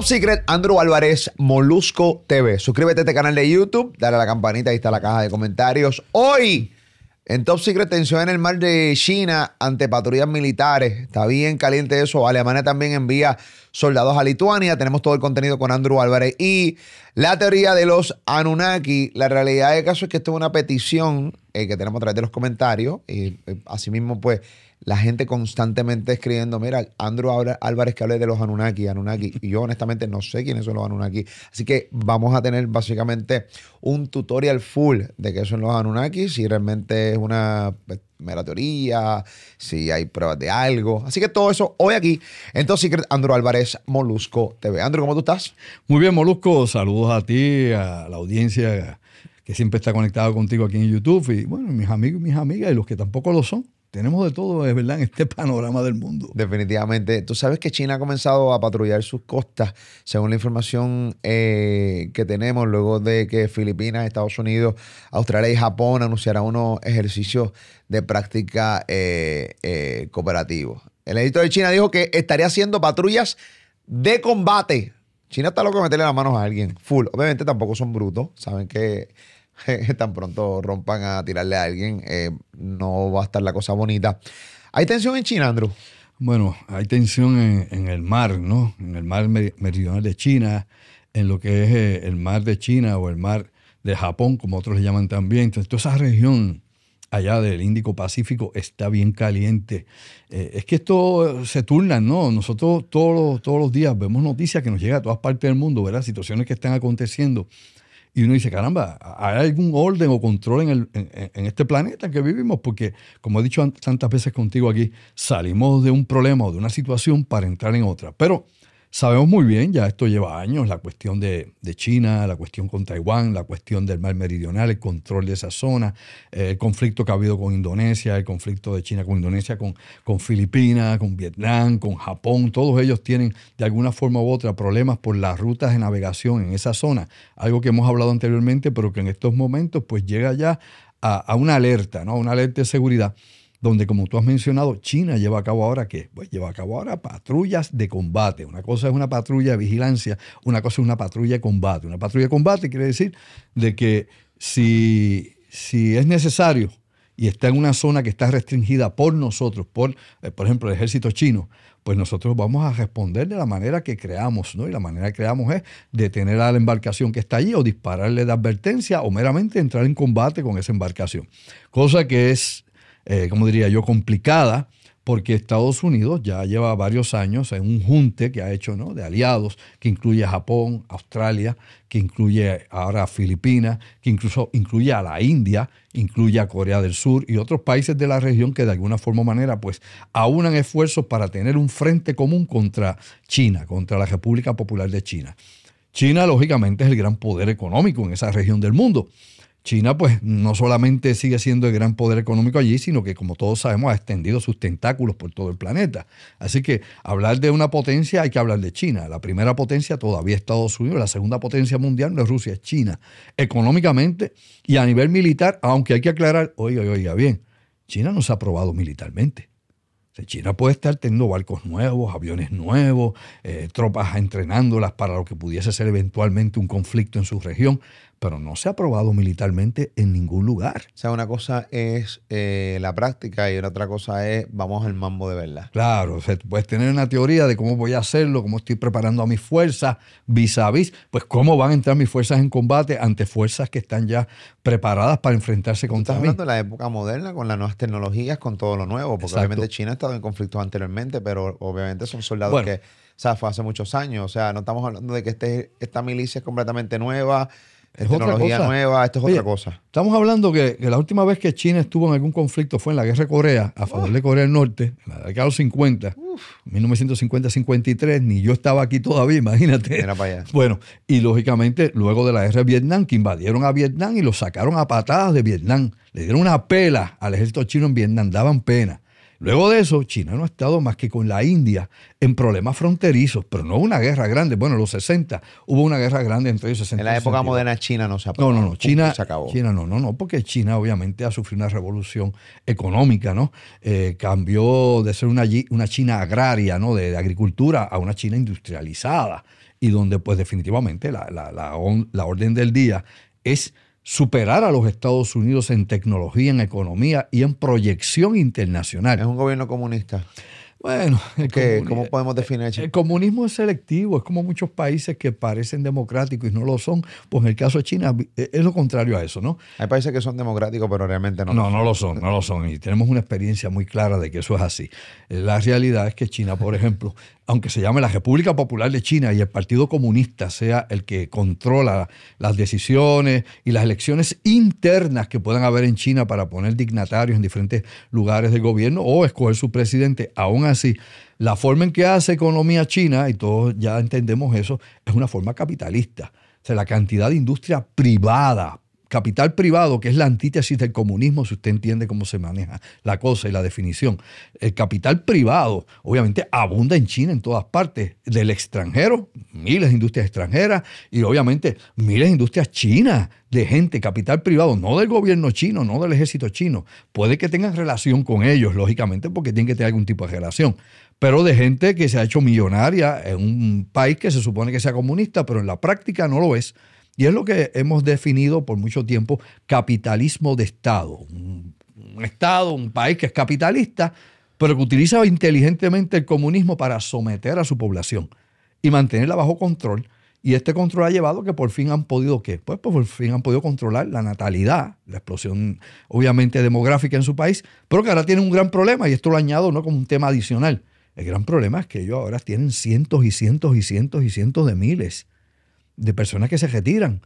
Top Secret, Andrew Álvarez, Molusco TV. Suscríbete a este canal de YouTube, dale a la campanita, ahí está la caja de comentarios. Hoy, en Top Secret, tensión en el mar de China ante patrullas militares. Está bien caliente eso. Alemania también envía soldados a Lituania. Tenemos todo el contenido con Andrew Álvarez. Y la teoría de los Anunnaki. La realidad del caso es que esto es una petición eh, que tenemos a través de los comentarios. Y eh, así eh, asimismo, pues la gente constantemente escribiendo, mira, Andrew Álvarez que hable de los Anunnaki, Anunnaki. Y yo honestamente no sé quiénes son los Anunnaki. Así que vamos a tener básicamente un tutorial full de qué son los Anunnaki, si realmente es una pues, mera teoría, si hay pruebas de algo. Así que todo eso hoy aquí Entonces, Andrew Álvarez, Molusco TV. Andrew, ¿cómo tú estás? Muy bien, Molusco. Saludos a ti, a la audiencia que siempre está conectada contigo aquí en YouTube. Y bueno, mis amigos y mis amigas, y los que tampoco lo son tenemos de todo, es verdad, en este panorama del mundo. Definitivamente. Tú sabes que China ha comenzado a patrullar sus costas, según la información eh, que tenemos, luego de que Filipinas, Estados Unidos, Australia y Japón anunciarán unos ejercicios de práctica eh, eh, cooperativo. El editor de China dijo que estaría haciendo patrullas de combate. China está loco de meterle las manos a alguien, full. Obviamente tampoco son brutos, saben que tan pronto rompan a tirarle a alguien, eh, no va a estar la cosa bonita. ¿Hay tensión en China, Andrew? Bueno, hay tensión en, el mar, ¿no? En el mar meridional de China, en lo que es eh, el mar de China o el mar de Japón, como otros le llaman también. Entonces, toda esa región allá del Índico Pacífico está bien caliente. Eh, es que esto se turna, ¿no? Nosotros todos, todos los días vemos noticias que nos llegan a todas partes del mundo, ¿verdad? Situaciones que están aconteciendo y uno dice, caramba, ¿hay algún orden o control en, el, en, este planeta que vivimos? Porque, como he dicho tantas veces contigo aquí, salimos de un problema o de una situación para entrar en otra. Pero Sabemos muy bien, ya esto lleva años, la cuestión de, China, la cuestión con Taiwán, la cuestión del mar meridional, el control de esa zona, eh, el conflicto que ha habido con Indonesia, el conflicto de China con Indonesia, con, con Filipinas, con Vietnam, con Japón, todos ellos tienen de alguna forma u otra problemas por las rutas de navegación en esa zona, algo que hemos hablado anteriormente, pero que en estos momentos pues llega ya a, a una alerta, ¿no? una alerta de seguridad donde como tú has mencionado, China lleva a cabo ahora qué? Pues lleva a cabo ahora patrullas de combate. Una cosa es una patrulla de vigilancia, una cosa es una patrulla de combate. Una patrulla de combate quiere decir de que si, si es necesario y está en una zona que está restringida por nosotros, por, eh, por ejemplo, el ejército chino, pues nosotros vamos a responder de la manera que creamos, ¿no? Y la manera que creamos es detener a la embarcación que está allí o dispararle de advertencia o meramente entrar en combate con esa embarcación. Cosa que es eh, como diría yo, complicada, porque Estados Unidos ya lleva varios años en un junte que ha hecho ¿no? de aliados, que incluye a Japón, Australia, que incluye ahora a Filipinas, que incluso incluye a la India, incluye a Corea del Sur y otros países de la región que de alguna forma o manera pues aunan esfuerzos para tener un frente común contra China, contra la República Popular de China. China, lógicamente, es el gran poder económico en esa región del mundo. China pues no solamente sigue siendo el gran poder económico allí, sino que como todos sabemos ha extendido sus tentáculos por todo el planeta. Así que hablar de una potencia hay que hablar de China. La primera potencia todavía Estados Unidos, la segunda potencia mundial no es Rusia, es China. Económicamente y a nivel militar, aunque hay que aclarar, oiga, oiga bien, China no se ha probado militarmente. China puede estar teniendo barcos nuevos, aviones nuevos, eh, tropas entrenándolas para lo que pudiese ser eventualmente un conflicto en su región, pero no se ha probado militarmente en ningún lugar. O sea, una cosa es eh, la práctica y otra cosa es vamos al mambo de verdad. Claro, o sea, puedes tener una teoría de cómo voy a hacerlo, cómo estoy preparando a mis fuerzas vis a vis, pues cómo van a entrar mis fuerzas en combate ante fuerzas que están ya preparadas para enfrentarse contra estás Estamos hablando de la época moderna, con las nuevas tecnologías, con todo lo nuevo, porque obviamente China ha estado en conflictos anteriormente, pero obviamente son soldados que, o sea, fue hace muchos años, o sea, no estamos hablando de que este, esta milicia es completamente nueva es otra cosa. nueva, esto es otra cosa. Estamos hablando que, la última vez que China estuvo en algún conflicto fue en la guerra de Corea, a favor de Corea del Norte, en la década de los 50, 1950-53, ni yo estaba aquí todavía, imagínate. Era para allá. Bueno, y lógicamente luego de la guerra de Vietnam, que invadieron a Vietnam y lo sacaron a patadas de Vietnam. Le dieron una pela al ejército chino en Vietnam, daban pena. Luego de eso, China no ha estado más que con la India en problemas fronterizos, pero no una guerra grande. Bueno, en los 60 hubo una guerra grande entre ellos. 60 en la época moderna China no se acabó. No, no, no. China, no, no, no, porque China obviamente ha sufrido una revolución económica, ¿no? Eh, cambió de ser una, China agraria, ¿no? De, agricultura a una China industrializada y donde pues definitivamente la orden del día es superar a los Estados Unidos en tecnología, en economía y en proyección internacional. Es un gobierno comunista. Bueno, ¿cómo podemos definir eso? El comunismo es selectivo, es como muchos países que parecen democráticos y no lo son. Pues en el caso de China es lo contrario a eso, ¿no? Hay países que son democráticos, pero realmente no. son. No, no lo son, no lo son. Y tenemos una experiencia muy clara de que eso es así. La realidad es que China, por ejemplo, aunque se llame la República Popular de China y el Partido Comunista sea el que controla las decisiones y las elecciones internas que puedan haber en China para poner dignatarios en diferentes lugares del gobierno o escoger su presidente, aún así, la forma en que hace economía China, y todos ya entendemos eso, es una forma capitalista. O sea, la cantidad de industria privada, capital privado, que es la antítesis del comunismo, si usted entiende cómo se maneja la cosa y la definición. El capital privado, obviamente, abunda en China, en todas partes, del extranjero, miles de industrias extranjeras y obviamente miles de industrias chinas, de gente, capital privado, no del gobierno chino, no del ejército chino. Puede que tengan relación con ellos, lógicamente, porque tienen que tener algún tipo de relación pero de gente que se ha hecho millonaria en un país que se supone que sea comunista, pero en la práctica no lo es. Y es lo que hemos definido por mucho tiempo capitalismo de Estado. Un, Estado, un país que es capitalista, pero que utiliza inteligentemente el comunismo para someter a su población y mantenerla bajo control. Y este control ha llevado que por fin han podido, ¿qué? Pues, pues, por fin han podido controlar la natalidad, la explosión obviamente demográfica en su país, pero que ahora tienen un gran problema, y esto lo añado no como un tema adicional. El gran problema es que ellos ahora tienen cientos y cientos y cientos y cientos de miles de personas que se retiran.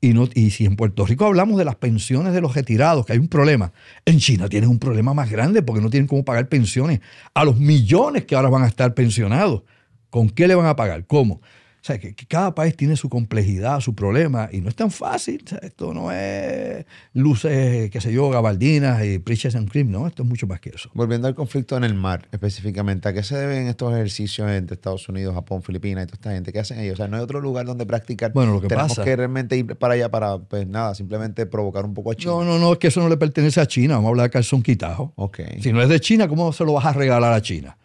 Y, no, y si en Puerto Rico hablamos de las pensiones de los retirados, que hay un problema, en China tienen un problema más grande porque no tienen cómo pagar pensiones a los millones que ahora van a estar pensionados. ¿Con qué le van a pagar? ¿Cómo? O sea, que, cada país tiene su complejidad, su problema, y no es tan fácil. esto no es luces, qué sé yo, gabaldinas y preaches and cream, no, esto es mucho más que eso. Volviendo al conflicto en el mar, específicamente, ¿a qué se deben estos ejercicios entre Estados Unidos, Japón, Filipinas y toda esta gente? ¿Qué hacen ellos? O sea, no hay otro lugar donde practicar. Bueno, lo que Tenemos es que realmente ir para allá para, pues nada, simplemente provocar un poco a China. No, no, no, es que eso no le pertenece a China. Vamos a hablar de calzón quitajo. Ok. Si no es de China, ¿cómo se lo vas a regalar a China?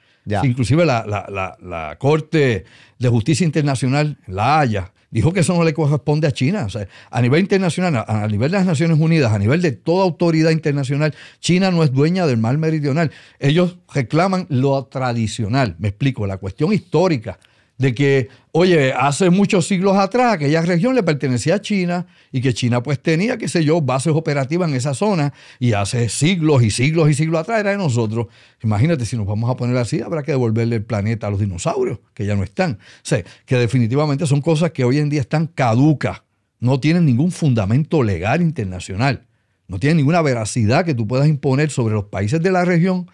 Inclusive la, Corte de Justicia Internacional, la Haya, dijo que eso no le corresponde a China. a nivel internacional, a, nivel de las Naciones Unidas, a nivel de toda autoridad internacional, China no es dueña del mar meridional. Ellos reclaman lo tradicional, me explico, la cuestión histórica de que, oye, hace muchos siglos atrás aquella región le pertenecía a China y que China pues tenía, qué sé yo, bases operativas en esa zona y hace siglos y siglos y siglos atrás era de nosotros. Imagínate, si nos vamos a poner así, habrá que devolverle el planeta a los dinosaurios, que ya no están. O sea, que definitivamente son cosas que hoy en día están caducas, no tienen ningún fundamento legal internacional, no tienen ninguna veracidad que tú puedas imponer sobre los países de la región,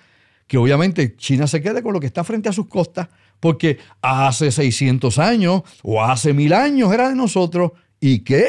que obviamente China se quede con lo que está frente a sus costas porque hace 600 años o hace mil años era de nosotros. ¿Y qué?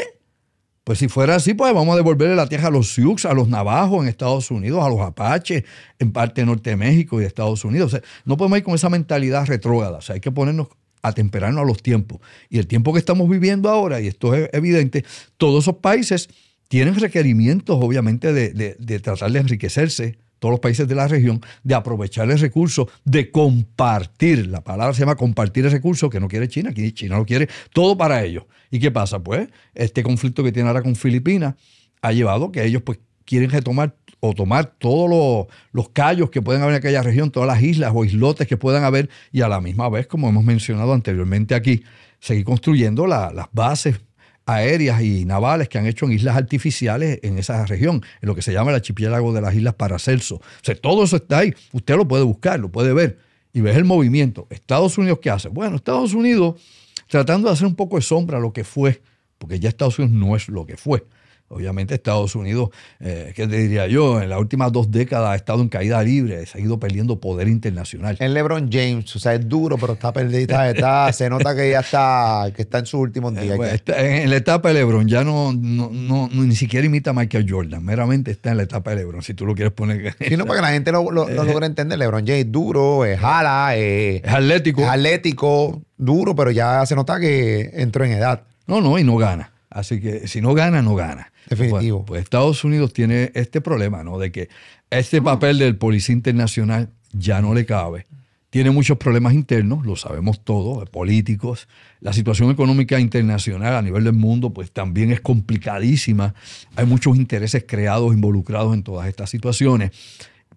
Pues si fuera así, pues vamos a devolverle la tierra a los Sioux, a los Navajos en Estados Unidos, a los Apaches, en parte de Norte de México y de Estados Unidos. no podemos ir con esa mentalidad retrógrada. O sea, hay que ponernos a temperarnos a los tiempos. Y el tiempo que estamos viviendo ahora, y esto es evidente, todos esos países tienen requerimientos, obviamente, de tratar de enriquecerse, todos los países de la región, de aprovechar el recurso, de compartir. La palabra se llama compartir el recurso, que no quiere China, que China lo quiere todo para ellos. ¿Y qué pasa? Pues este conflicto que tiene ahora con Filipinas ha llevado que ellos pues quieren retomar o tomar todos los, callos que pueden haber en aquella región, todas las islas o islotes que puedan haber, y a la misma vez, como hemos mencionado anteriormente aquí, seguir construyendo las bases aéreas y navales que han hecho en islas artificiales en esa región, en lo que se llama el archipiélago de las Islas Paracelso. O sea, todo eso está ahí. Usted lo puede buscar, lo puede ver y ves el movimiento. Estados Unidos, ¿qué hace? Bueno, Estados Unidos tratando de hacer un poco de sombra a lo que fue, porque ya Estados Unidos no es lo que fue. Obviamente Estados Unidos, eh, ¿qué te diría yo? En las últimas dos décadas ha estado en caída libre, se ha ido perdiendo poder internacional. En LeBron James, o sea, es duro, pero está perdida, está, se nota que ya está, que está en sus últimos eh, días. Pues, en la etapa de LeBron ya no, ni siquiera imita a Michael Jordan, meramente está en la etapa de LeBron, si tú lo quieres poner. no, para que la gente lo, lo, eh. entender, LeBron James es duro, es jala, atlético. Es atlético, duro, pero ya se nota que entró en edad. No, no, y no gana. Así que si no gana, no gana. Definitivo. pues Estados Unidos tiene este problema, ¿no? De que este ah. papel del policía internacional ya no le cabe. Tiene muchos problemas internos, lo sabemos todos, eh, políticos. La situación económica internacional a nivel del mundo, pues también es complicadísima. Hay muchos intereses creados, involucrados en todas estas situaciones.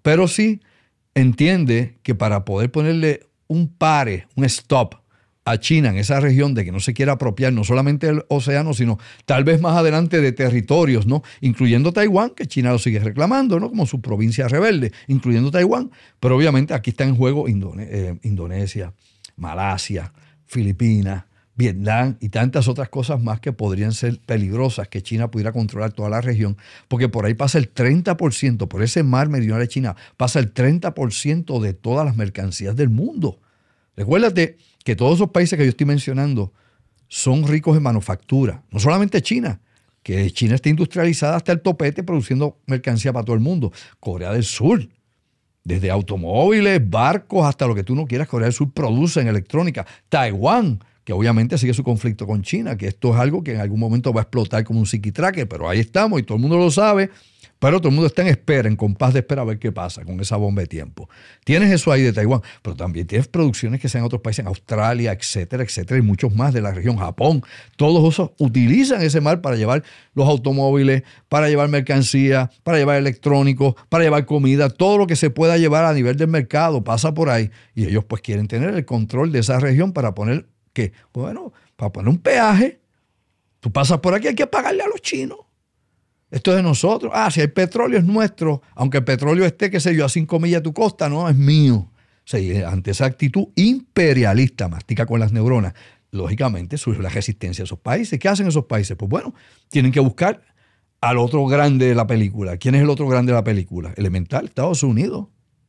Pero sí entiende que para poder ponerle un pare, un stop a China en esa región de que no se quiera apropiar no solamente el océano, sino tal vez más adelante de territorios, ¿no? Incluyendo Taiwán, que China lo sigue reclamando, ¿no? Como su provincia rebelde, incluyendo Taiwán. Pero obviamente aquí está en juego eh, Indonesia, Malasia, Filipinas, Vietnam y tantas otras cosas más que podrían ser peligrosas que China pudiera controlar toda la región, porque por ahí pasa el 30%, por ese mar meridional de China, pasa el 30% de todas las mercancías del mundo. Recuérdate que todos esos países que yo estoy mencionando son ricos en manufactura, no solamente China, que China está industrializada hasta el topete produciendo mercancía para todo el mundo. Corea del Sur, desde automóviles, barcos, hasta lo que tú no quieras, Corea del Sur produce en electrónica. Taiwán, que obviamente sigue su conflicto con China, que esto es algo que en algún momento va a explotar como un psiquitraque, pero ahí estamos y todo el mundo lo sabe. Pero todo el mundo está en espera, en compás de espera a ver qué pasa con esa bomba de tiempo. Tienes eso ahí de Taiwán, pero también tienes producciones que sean en otros países, en Australia, etcétera, etcétera, y muchos más de la región, Japón. Todos esos utilizan ese mar para llevar los automóviles, para llevar mercancía, para llevar electrónicos, para llevar comida, todo lo que se pueda llevar a nivel del mercado pasa por ahí. Y ellos pues quieren tener el control de esa región para poner, ¿qué? Bueno, para poner un peaje. Tú pasas por aquí, hay que pagarle a los chinos. Esto es de nosotros. Ah, si hay petróleo es nuestro. Aunque el petróleo esté, qué sé yo, a cinco millas a tu costa, no, es mío. ante esa actitud imperialista, mastica con las neuronas, lógicamente surge la resistencia de esos países. ¿Qué hacen esos países? Pues bueno, tienen que buscar al otro grande de la película. ¿Quién es el otro grande de la película? Elemental, Estados Unidos.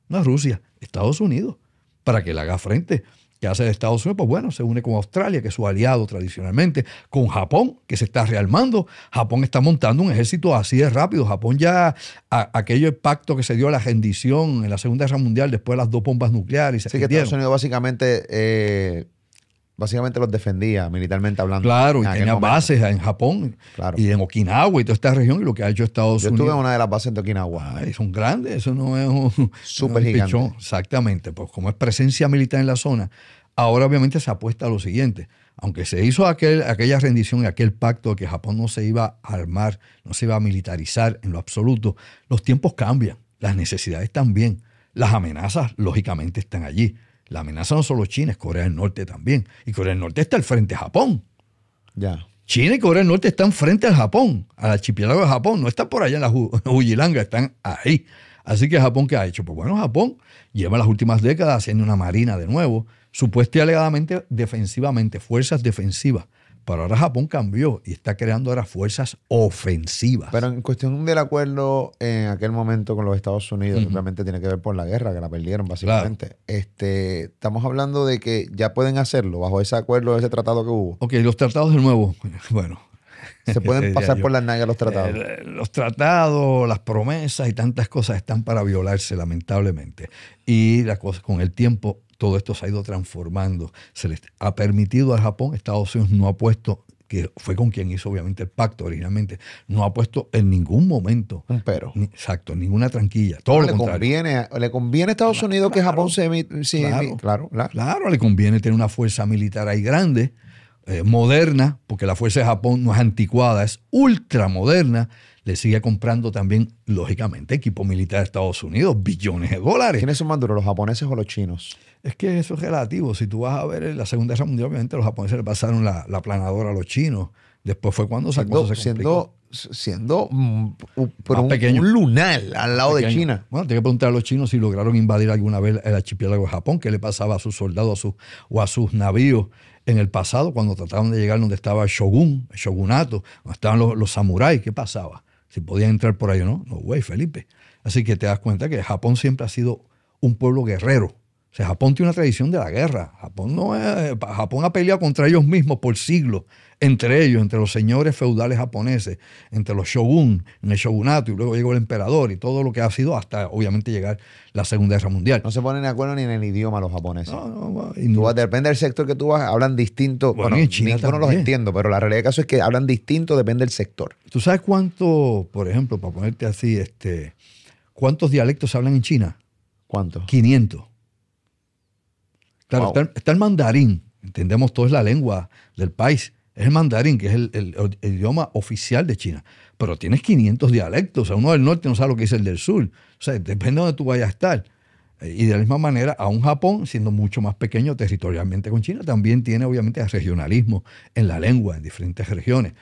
No Rusia, Estados Unidos. Para que le haga frente que hace de Estados Unidos, pues bueno, se une con Australia, que es su aliado tradicionalmente, con Japón, que se está realmando. Japón está montando un ejército así de rápido. Japón ya, aquello aquello pacto que se dio a la rendición en la Segunda Guerra Mundial después de las dos bombas nucleares. sí, que Estados Unidos básicamente eh, básicamente los defendía militarmente hablando. Claro, y tenía bases en Japón y en Okinawa y toda esta región y lo que ha hecho Estados Unidos. Yo estuve en una de las bases de Okinawa. son grandes, eso no es un, Súper Exactamente, pues como es presencia militar en la zona, ahora obviamente se apuesta a lo siguiente. Aunque se hizo aquella rendición y aquel pacto de que Japón no se iba a armar, no se iba a militarizar en lo absoluto, los tiempos cambian, las necesidades también, las amenazas lógicamente están allí. La amenaza no solo China, es Corea del Norte también. Y Corea del Norte está al frente de Japón. Ya. China y Corea del Norte están frente al Japón, al archipiélago de Japón. No están por allá en la Ujilanga, están ahí. Así que Japón, ¿qué ha hecho? Pues bueno, Japón lleva las últimas décadas haciendo una marina de nuevo, supuestamente y alegadamente defensivamente, fuerzas defensivas pero ahora Japón cambió y está creando ahora fuerzas ofensivas. Pero en cuestión del acuerdo en aquel momento con los Estados Unidos, que realmente tiene que ver por la guerra, que la perdieron básicamente. Este, estamos hablando de que ya pueden hacerlo bajo ese acuerdo, ese tratado que hubo. Ok, los tratados de nuevo. Bueno. Se pueden pasar por las nalgas los tratados. Eh, los tratados, las promesas y tantas cosas están para violarse, lamentablemente. Y las cosas con el tiempo todo esto se ha ido transformando. Se les ha permitido a Japón, Estados Unidos no ha puesto que fue con quien hizo obviamente el pacto originalmente, no ha puesto en ningún momento. pero. exacto, ninguna tranquilla. Todo le Conviene, le conviene a Estados Unidos que Japón se. Sí, claro, claro, le conviene tener una fuerza militar ahí grande, eh, moderna, porque la fuerza de Japón no es anticuada, es ultramoderna le sigue comprando también, lógicamente, equipo militar de Estados Unidos, billones de dólares. ¿Quiénes son más duros, los japoneses o los chinos? Es que eso es relativo. Si tú vas a ver la Segunda Guerra Mundial, obviamente los japoneses le pasaron la, la planadora a los chinos. Después fue cuando esa se Siendo, siendo mm, un, pequeño. un, lunar al lado de China. Bueno, tengo que preguntar a los chinos si lograron invadir alguna vez el archipiélago de Japón, qué le pasaba a sus soldados o a sus navíos en el pasado cuando trataban de llegar donde estaba el shogun, el shogunato, donde estaban los, los samuráis, qué pasaba si podían entrar por ahí o no. No, güey, Felipe. Así que te das cuenta que Japón siempre ha sido un pueblo guerrero o sea, Japón tiene una tradición de la guerra. Japón, no es, Japón ha peleado contra ellos mismos por siglos, entre ellos, entre los señores feudales japoneses, entre los shogun, en el shogunato, y luego llegó el emperador y todo lo que ha sido hasta, obviamente, llegar la Segunda Guerra Mundial. No se ponen de acuerdo ni en el idioma los japoneses. No, no, depende del sector que tú vas, hablan distinto. Bueno, bueno China no los entiendo, pero la realidad del caso es que hablan distinto, depende del sector. ¿Tú sabes cuánto, por ejemplo, para ponerte así, este, cuántos dialectos hablan en China? ¿Cuántos? 500 está, el mandarín. Entendemos, todo es la lengua del país. Es el mandarín, que es el, idioma oficial de China. Pero tienes 500 dialectos. O sea, uno del norte no sabe lo que dice el del sur. O sea, depende de donde tú vayas a estar. Eh, y de la misma manera, aún Japón, siendo mucho más pequeño territorialmente con China, también tiene obviamente regionalismo en la lengua, en diferentes regiones.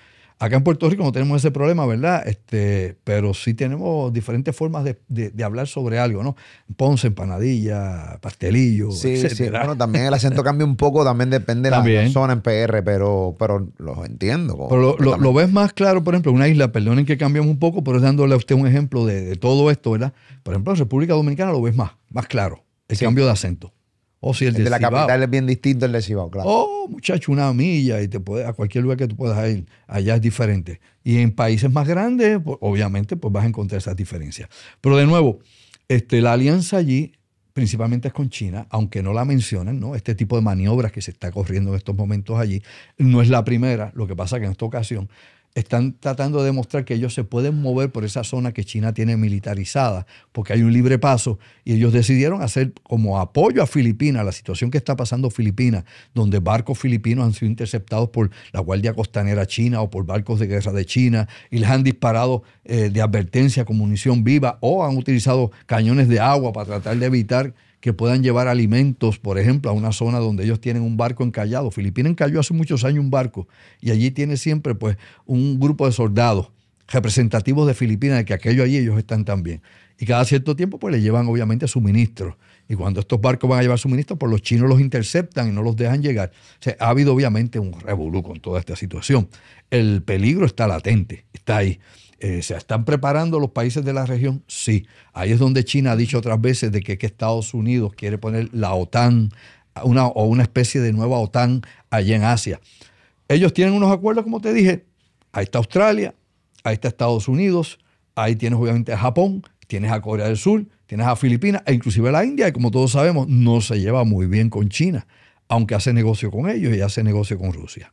Acá en Puerto Rico no tenemos ese problema, ¿verdad? Este, pero sí tenemos diferentes formas de, hablar sobre algo, ¿no? Ponce, empanadilla, pastelillo, sí, Sí. Bueno, también el acento cambia un poco, también depende de la zona en PR, pero, pero entiendo. Pero lo, lo, ves más claro, por ejemplo, en una isla, perdonen que cambiamos un poco, pero es dándole a usted un ejemplo de, todo esto, ¿verdad? Por ejemplo, en República Dominicana lo ves más, más claro, el cambio de acento. O si el, de, la capital es bien distinto al de Cibao, claro. Oh, muchacho, una milla y te a cualquier lugar que tú puedas ir, allá es diferente. Y en países más grandes, pues, obviamente, pues vas a encontrar esas diferencias. Pero de nuevo, este, la alianza allí principalmente es con China, aunque no la mencionan, ¿no? Este tipo de maniobras que se está corriendo en estos momentos allí no es la primera. Lo que pasa que en esta ocasión están tratando de demostrar que ellos se pueden mover por esa zona que China tiene militarizada, porque hay un libre paso, y ellos decidieron hacer como apoyo a Filipinas, la situación que está pasando Filipinas, donde barcos filipinos han sido interceptados por la Guardia Costanera China o por barcos de guerra de China, y les han disparado eh, de advertencia con munición viva o han utilizado cañones de agua para tratar de evitar que puedan llevar alimentos, por ejemplo, a una zona donde ellos tienen un barco encallado. Filipinas encalló hace muchos años un barco y allí tiene siempre pues un grupo de soldados representativos de Filipinas, de que aquello allí ellos están también. Y cada cierto tiempo pues le llevan obviamente suministros. Y cuando estos barcos van a llevar suministros, pues los chinos los interceptan y no los dejan llegar. O sea, ha habido obviamente un revolú con toda esta situación. El peligro está latente, está ahí. Eh, ¿Se están preparando los países de la región? Sí. Ahí es donde China ha dicho otras veces de que, Estados Unidos quiere poner la OTAN una, o una especie de nueva OTAN allá en Asia. Ellos tienen unos acuerdos, como te dije. Ahí está Australia, ahí está Estados Unidos, ahí tienes obviamente a Japón, tienes a Corea del Sur, tienes a Filipinas e inclusive a la India, y como todos sabemos no se lleva muy bien con China, aunque hace negocio con ellos y hace negocio con Rusia.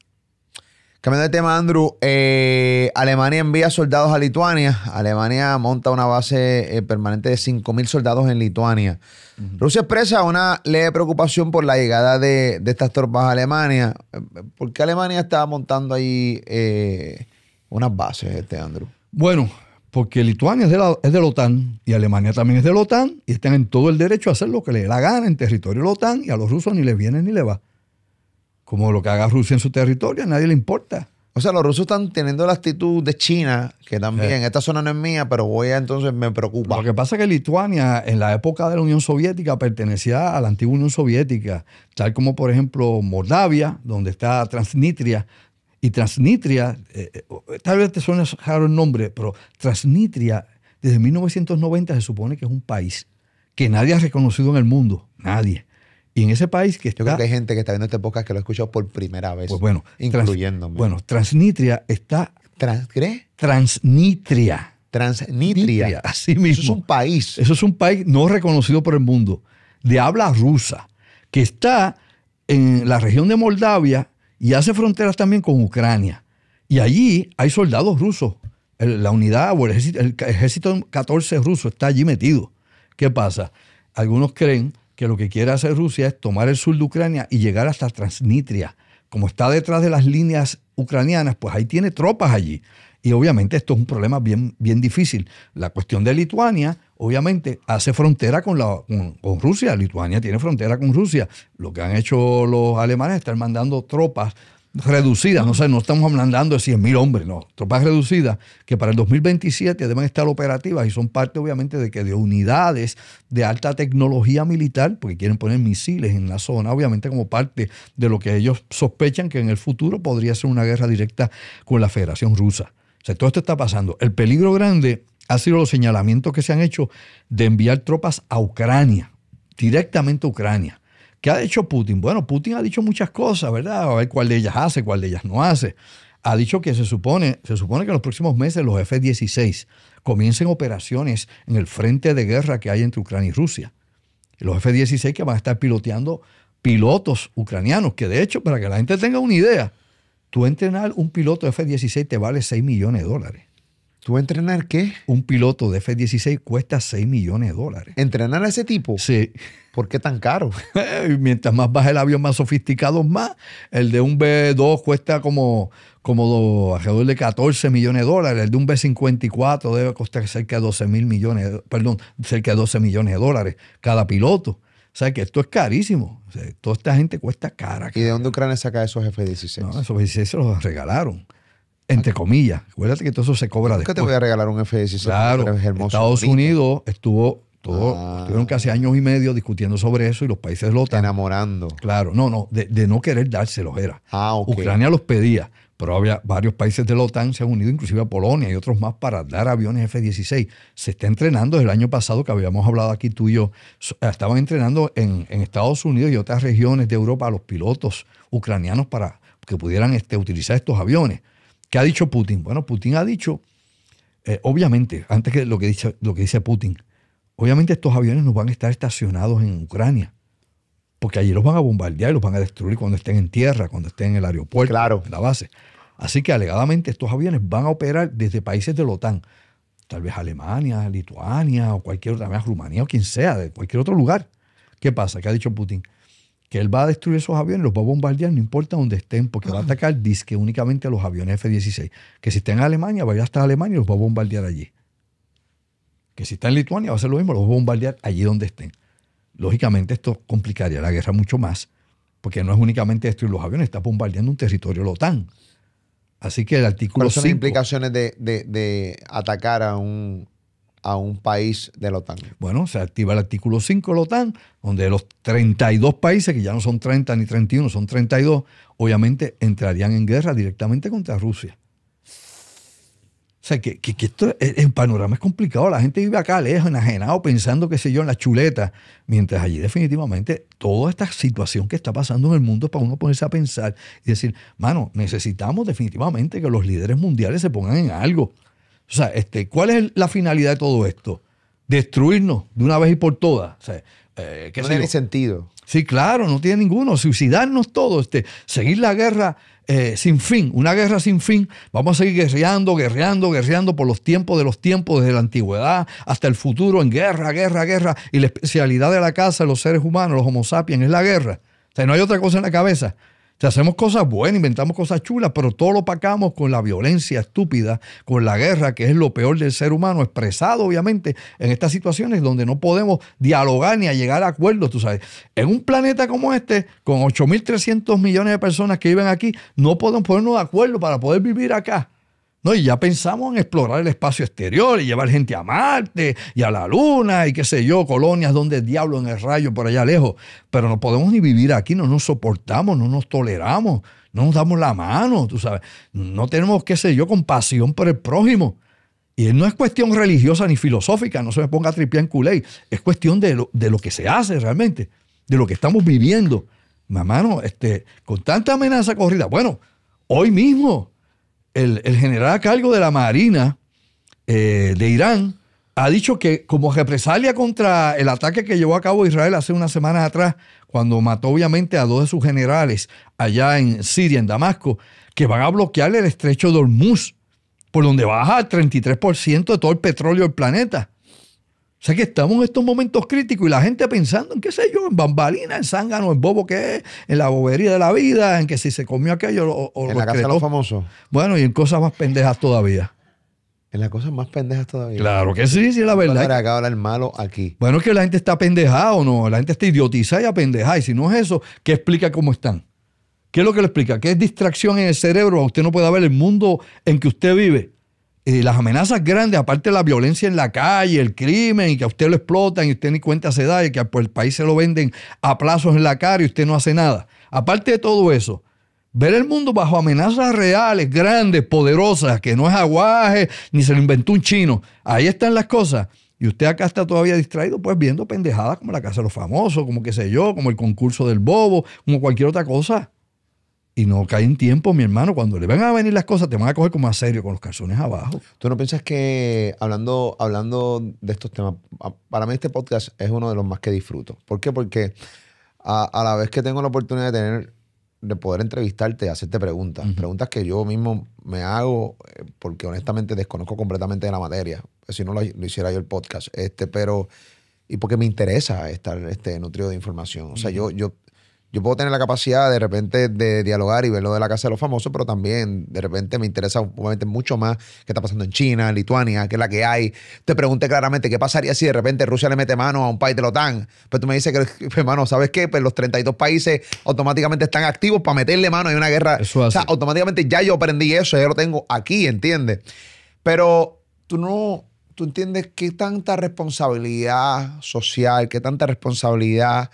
Cambiando de tema, Andrew, eh, Alemania envía soldados a Lituania. Alemania monta una base eh, permanente de 5.000 soldados en Lituania. Rusia expresa una leve preocupación por la llegada de, estas tropas a Alemania. ¿Por qué Alemania está montando ahí eh, unas bases, este Andrew? Bueno, porque Lituania es de, la, OTAN y Alemania también es de la OTAN y están en todo el derecho a hacer lo que les la gana en territorio de la OTAN y a los rusos ni les viene ni les va como lo que haga Rusia en su territorio, a nadie le importa. O sea, los rusos están teniendo la actitud de China, que también, esta zona no es mía, pero voy a entonces me preocupa. Lo que pasa es que Lituania, en la época de la Unión Soviética, pertenecía a la antigua Unión Soviética, tal como, por ejemplo, Moldavia, donde está Transnistria. Y Transnistria, eh, eh, tal vez te suene raro el nombre, pero Transnistria, desde 1990 se supone que es un país que nadie ha reconocido en el mundo, nadie. Y en ese país que está... Yo creo que hay gente que está viendo este podcast que lo ha por primera vez. Pues bueno. Incluyéndome. bueno, Transnitria está... ¿Trans Transnistria Transnitria. Transnitria. Así mismo. Eso es un país. Eso es un país no reconocido por el mundo, de habla rusa, que está en la región de Moldavia y hace fronteras también con Ucrania. Y allí hay soldados rusos. la unidad o ejército, el ejército 14 ruso está allí metido. ¿Qué pasa? Algunos creen que lo que quiere hacer Rusia es tomar el sur de Ucrania y llegar hasta Transnistria. Como está detrás de las líneas ucranianas, pues ahí tiene tropas allí. Y obviamente esto es un problema bien, bien difícil. La cuestión de Lituania, obviamente, hace frontera con, la, con, Rusia. Lituania tiene frontera con Rusia. Lo que han hecho los alemanes es estar mandando tropas reducidas, no sé, no estamos hablando de 100.000 mil hombres, no, tropas reducidas que para el 2027 deben estar operativas y son parte obviamente de que de unidades de alta tecnología militar, porque quieren poner misiles en la zona, obviamente como parte de lo que ellos sospechan que en el futuro podría ser una guerra directa con la Federación Rusa. O sea, todo esto está pasando. El peligro grande ha sido los señalamientos que se han hecho de enviar tropas a Ucrania, directamente a Ucrania ¿Qué ha dicho Putin? Bueno, Putin ha dicho muchas cosas, ¿verdad? A ver cuál de ellas hace, cuál de ellas no hace. Ha dicho que se supone, se supone que en los próximos meses los F-16 comiencen operaciones en el frente de guerra que hay entre Ucrania y Rusia. los F-16 que van a estar piloteando pilotos ucranianos, que de hecho, para que la gente tenga una idea, tú entrenar un piloto F-16 te vale 6 millones de dólares. ¿Tú entrenar qué? Un piloto de F-16 cuesta 6 millones de dólares. ¿Entrenar a ese tipo? Sí. ¿Por qué tan caro? Mientras más baja el avión, más sofisticado, más. El de un B2 cuesta como, alrededor de 14 millones de dólares. El de un B54 debe costar cerca de 12 mil millones, perdón, cerca de 12 millones de dólares cada piloto. O sea que esto es carísimo. toda esta gente cuesta cara, ¿Y de dónde Ucrania saca esos F-16? No, esos F-16 se los regalaron entre comillas. Acuérdate que todo eso se cobra después. ¿Qué te voy a regalar un F-16? Claro, Estados Unidos estuvo todo, ah. estuvieron casi años y medio discutiendo sobre eso y los países de lo están Enamorando. Claro, no, no, de, no querer dárselos era. Ah, Ucrania los pedía, pero había varios países de la OTAN se han unido, inclusive a Polonia y otros más, para dar aviones F-16. Se está entrenando desde el año pasado, que habíamos hablado aquí tú y yo, eh, estaban entrenando en, Estados Unidos y otras regiones de Europa a los pilotos ucranianos para que pudieran este, utilizar estos aviones. ¿Qué ha dicho Putin? Bueno, Putin ha dicho, eh, obviamente, antes que lo que dice, lo que dice Putin, obviamente estos aviones no van a estar estacionados en Ucrania, porque allí los van a bombardear y los van a destruir cuando estén en tierra, cuando estén en el aeropuerto, en la base. Así que alegadamente estos aviones van a operar desde países de la OTAN, tal vez Alemania, Lituania o cualquier otra, vez Rumanía o quien sea, de cualquier otro lugar. ¿Qué pasa? ¿Qué ha dicho Putin? Que él va a destruir esos aviones, los va a bombardear, no importa dónde estén, porque va a atacar disque únicamente a los aviones F-16. Que si estén en Alemania, vaya hasta Alemania y los va a bombardear allí que si está en Lituania va a ser lo mismo, los va a bombardear allí donde estén. Lógicamente esto complicaría la guerra mucho más, porque no es únicamente destruir los aviones, está bombardeando un territorio la OTAN. Así que el artículo ¿Cuáles son las implicaciones de, atacar a un, a un país de la OTAN? Bueno, se activa el artículo 5 de la OTAN, donde los 32 países, que ya no son 30 ni 31, son 32, obviamente entrarían en guerra directamente contra Rusia. O sea, que, esto, el, panorama es complicado. La gente vive acá lejos, enajenado, pensando, qué sé yo, en la chuleta. Mientras allí definitivamente toda esta situación que está pasando en el mundo es para uno ponerse a pensar y decir, mano, necesitamos definitivamente que los líderes mundiales se pongan en algo. O sea, este, ¿cuál es la finalidad de todo esto? Destruirnos de una vez y por todas. Eh, no tiene sentido. Sí, claro, no tiene ninguno. Suicidarnos todos, este, seguir la guerra eh, sin fin, una guerra sin fin. Vamos a seguir guerreando, guerreando, guerreando por los tiempos de los tiempos, desde la antigüedad hasta el futuro, en guerra, guerra, guerra. Y la especialidad de la casa de los seres humanos, los homo sapiens, es la guerra. O sea, no hay otra cosa en la cabeza hacemos cosas buenas, inventamos cosas chulas, pero todo lo pacamos con la violencia estúpida, con la guerra, que es lo peor del ser humano, expresado obviamente en estas situaciones donde no podemos dialogar ni llegar a acuerdos, tú sabes. En un planeta como este, con 8.300 millones de personas que viven aquí, no podemos ponernos de acuerdo para poder vivir acá. No, y ya pensamos en explorar el espacio exterior y llevar gente a Marte y a la Luna y qué sé yo, colonias donde el diablo en el rayo por allá lejos. Pero no podemos ni vivir aquí, no nos soportamos, no nos toleramos, no nos damos la mano, tú sabes. No tenemos, qué sé yo, compasión por el prójimo. Y no es cuestión religiosa ni filosófica, no se me ponga a tripiar en culé. Es cuestión de lo, que se hace realmente, de lo que estamos viviendo. Mamá, este, con tanta amenaza corrida. Bueno, hoy mismo el, general a cargo de la Marina eh, de Irán ha dicho que como represalia contra el ataque que llevó a cabo Israel hace unas semanas atrás, cuando mató obviamente a dos de sus generales allá en Siria, en Damasco, que van a bloquear el estrecho de Hormuz, por donde baja el 33% de todo el petróleo del planeta. O sea que estamos en estos momentos críticos y la gente pensando en qué sé yo, en bambalina, en zángano, en bobo que es, en la bobería de la vida, en que si se comió aquello o, o En la casa de los famosos. Bueno, y en cosas más pendejas todavía. En las cosas más pendejas todavía. Claro que sí, sí, la verdad. Ahora acá hablar malo aquí. Bueno, es que la gente está pendejada o no, la gente está idiotizada y apendejada. Y si no es eso, ¿qué explica cómo están? ¿Qué es lo que le explica? ¿Qué es distracción en el cerebro? Usted no puede ver el mundo en que usted vive. Y eh, las amenazas grandes, aparte de la violencia en la calle, el crimen, y que a usted lo explotan y usted ni cuenta se da, y que por el país se lo venden a plazos en la cara y usted no hace nada. Aparte de todo eso, ver el mundo bajo amenazas reales, grandes, poderosas, que no es aguaje, ni se lo inventó un chino. Ahí están las cosas. Y usted acá está todavía distraído, pues viendo pendejadas como la Casa de los Famosos, como qué sé yo, como el concurso del bobo, como cualquier otra cosa y no cae en tiempo, mi hermano. Cuando le van a venir las cosas, te van a coger como a serio, con los calzones abajo. ¿Tú no piensas que, hablando, hablando de estos temas, para mí este podcast es uno de los más que disfruto? ¿Por qué? Porque a, la vez que tengo la oportunidad de tener de poder entrevistarte, hacerte preguntas, preguntas que yo mismo me hago eh, porque honestamente desconozco completamente de la materia, si no lo, hiciera yo el podcast, este, pero y porque me interesa estar este, nutrido de información. O sea, yo, yo yo puedo tener la capacidad de repente de dialogar y ver lo de la casa de los famosos, pero también de repente me interesa obviamente mucho más qué está pasando en China, en Lituania, qué es la que hay. Te pregunté claramente qué pasaría si de repente Rusia le mete mano a un país de la OTAN, pero pues tú me dices que, pues, hermano, ¿sabes qué? Pues los 32 países automáticamente están activos para meterle mano en una guerra. O sea, automáticamente ya yo aprendí eso, ya lo tengo aquí, ¿entiendes? Pero tú no, tú entiendes qué tanta responsabilidad social, qué tanta responsabilidad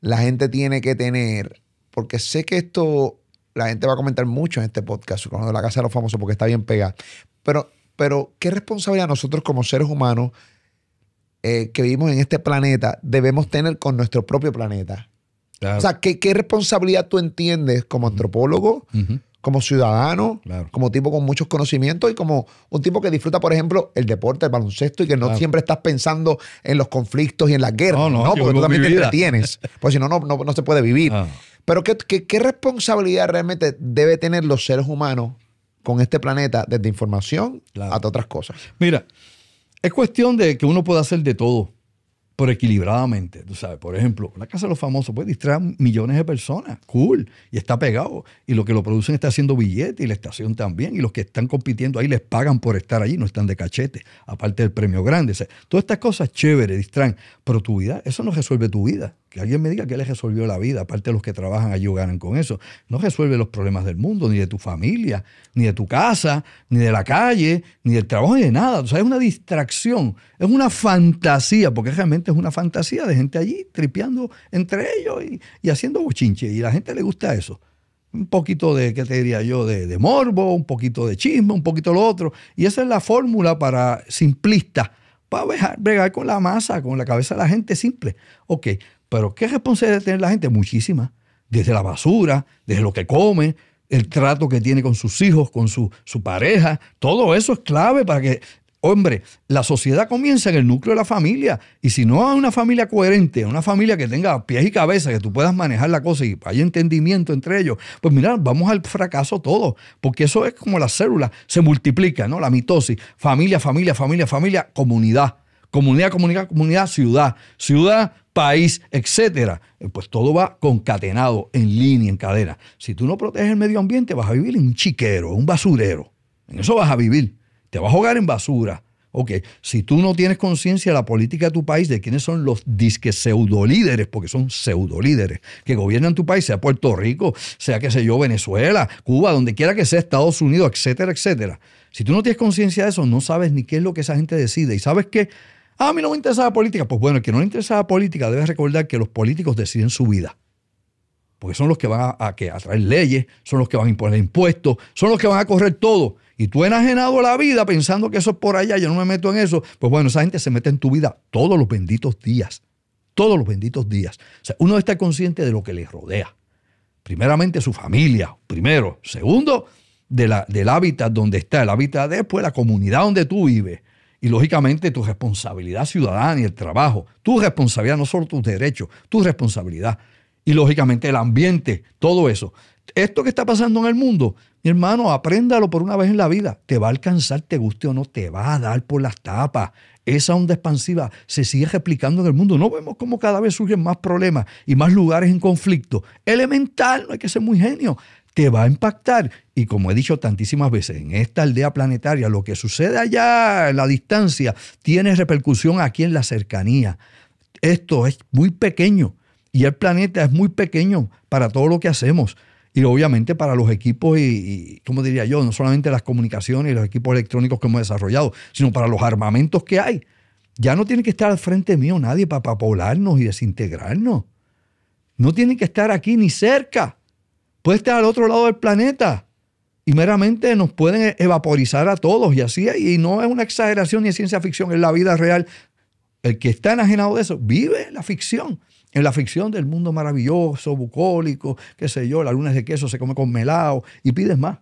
la gente tiene que tener, porque sé que esto la gente va a comentar mucho en este podcast, con de la Casa de los Famosos, porque está bien pegada. Pero, pero, ¿qué responsabilidad nosotros como seres humanos eh, que vivimos en este planeta debemos tener con nuestro propio planeta? O sea, ¿qué, responsabilidad tú entiendes como antropólogo? como ciudadano, como tipo con muchos conocimientos y como un tipo que disfruta, por ejemplo, el deporte, el baloncesto y que no siempre estás pensando en los conflictos y en las guerras, ¿no? no, Porque tú también te entretienes, pues si no, no, no, se puede vivir. Ah. Pero ¿qué, responsabilidad realmente debe tener los seres humanos con este planeta, desde información hasta otras cosas? Mira, es cuestión de que uno pueda hacer de todo por equilibradamente, tú sabes. Por ejemplo, la Casa de los Famosos puede distraer millones de personas, cool, y está pegado. Y lo que lo producen está haciendo billetes y la estación también. Y los que están compitiendo ahí les pagan por estar allí, no están de cachete, aparte del premio grande. todas estas cosas chéveres distraen, pero tu vida, eso no resuelve tu vida. Que alguien me diga que le resolvió la vida, aparte de los que trabajan allí ganan con eso. No resuelve los problemas del mundo, ni de tu familia, ni de tu casa, ni de la calle, ni del trabajo, ni de nada. O sea, es una distracción, es una fantasía, porque realmente es una fantasía de gente allí tripeando entre ellos y, haciendo bochinche. Y a la gente le gusta eso. Un poquito de, ¿qué te diría yo?, de, morbo, un poquito de chisme, un poquito lo otro. Y esa es la fórmula para simplista para bregar con la masa, con la cabeza de la gente simple. Ok, pero ¿qué responsabilidad tiene la gente? Muchísima. Desde la basura, desde lo que come, el trato que tiene con sus hijos, con su, pareja. Todo eso es clave para que Hombre, la sociedad comienza en el núcleo de la familia. Y si no hay una familia coherente, una familia que tenga pies y cabeza, que tú puedas manejar la cosa y haya entendimiento entre ellos, pues mira, vamos al fracaso todo. Porque eso es como las células se multiplica, ¿no? La mitosis. Familia, familia, familia, familia, comunidad comunidad, comunidad, comunidad, ciudad, ciudad, país, etcétera. Eh, pues todo va concatenado, en línea, en cadena. Si tú no proteges el medio ambiente, vas a vivir en un chiquero, en un basurero. En eso vas a vivir. Te vas a jugar en basura. Ok, si tú no tienes conciencia de la política de tu país, de quiénes son los disque pseudolíderes, porque son pseudolíderes, que gobiernan tu país, sea Puerto Rico, sea, qué sé yo, Venezuela, Cuba, donde quiera que sea, Estados Unidos, etcétera, etcétera. Si tú no tienes conciencia de eso, no sabes ni qué es lo que esa gente decide. ¿Y sabes qué? Ah, a mí no me interesa la política. Pues bueno, el que no le interesa la política debe recordar que los políticos deciden su vida. Porque son los que van a, que, traer leyes, son los que van a imponer impuestos, son los que van a correr todo. Y tú enajenado la vida pensando que eso es por allá, yo no me meto en eso. Pues bueno, esa gente se mete en tu vida todos los benditos días. Todos los benditos días. O sea, uno estar consciente de lo que le rodea. Primeramente su familia, primero. Segundo, de la, del hábitat donde está, el hábitat después, la comunidad donde tú vives. Y lógicamente tu responsabilidad ciudadana y el trabajo, tu responsabilidad, no solo tus derechos, tu responsabilidad. Y lógicamente el ambiente, todo eso. Esto que está pasando en el mundo, mi hermano, apréndalo por una vez en la vida. Te va a alcanzar, te guste o no, te va a dar por las tapas. Esa onda expansiva se sigue replicando en el mundo. No vemos cómo cada vez surgen más problemas y más lugares en conflicto. Elemental, no hay que ser muy genio te va a impactar. Y como he dicho tantísimas veces, en esta aldea planetaria, lo que sucede allá en la distancia tiene repercusión aquí en la cercanía. Esto es muy pequeño y el planeta es muy pequeño para todo lo que hacemos. Y obviamente para los equipos y, como diría yo, no solamente las comunicaciones y los equipos electrónicos que hemos desarrollado, sino para los armamentos que hay. Ya no tiene que estar al frente mío nadie para, para y desintegrarnos. No tiene que estar aquí ni cerca puede estar al otro lado del planeta y meramente nos pueden e-, evaporizar a todos y así, y no es una exageración ni es ciencia ficción, es la vida real. El que está enajenado de eso vive en la ficción, en la ficción del mundo maravilloso, bucólico, qué sé yo, la luna de queso se come con melao y pides más.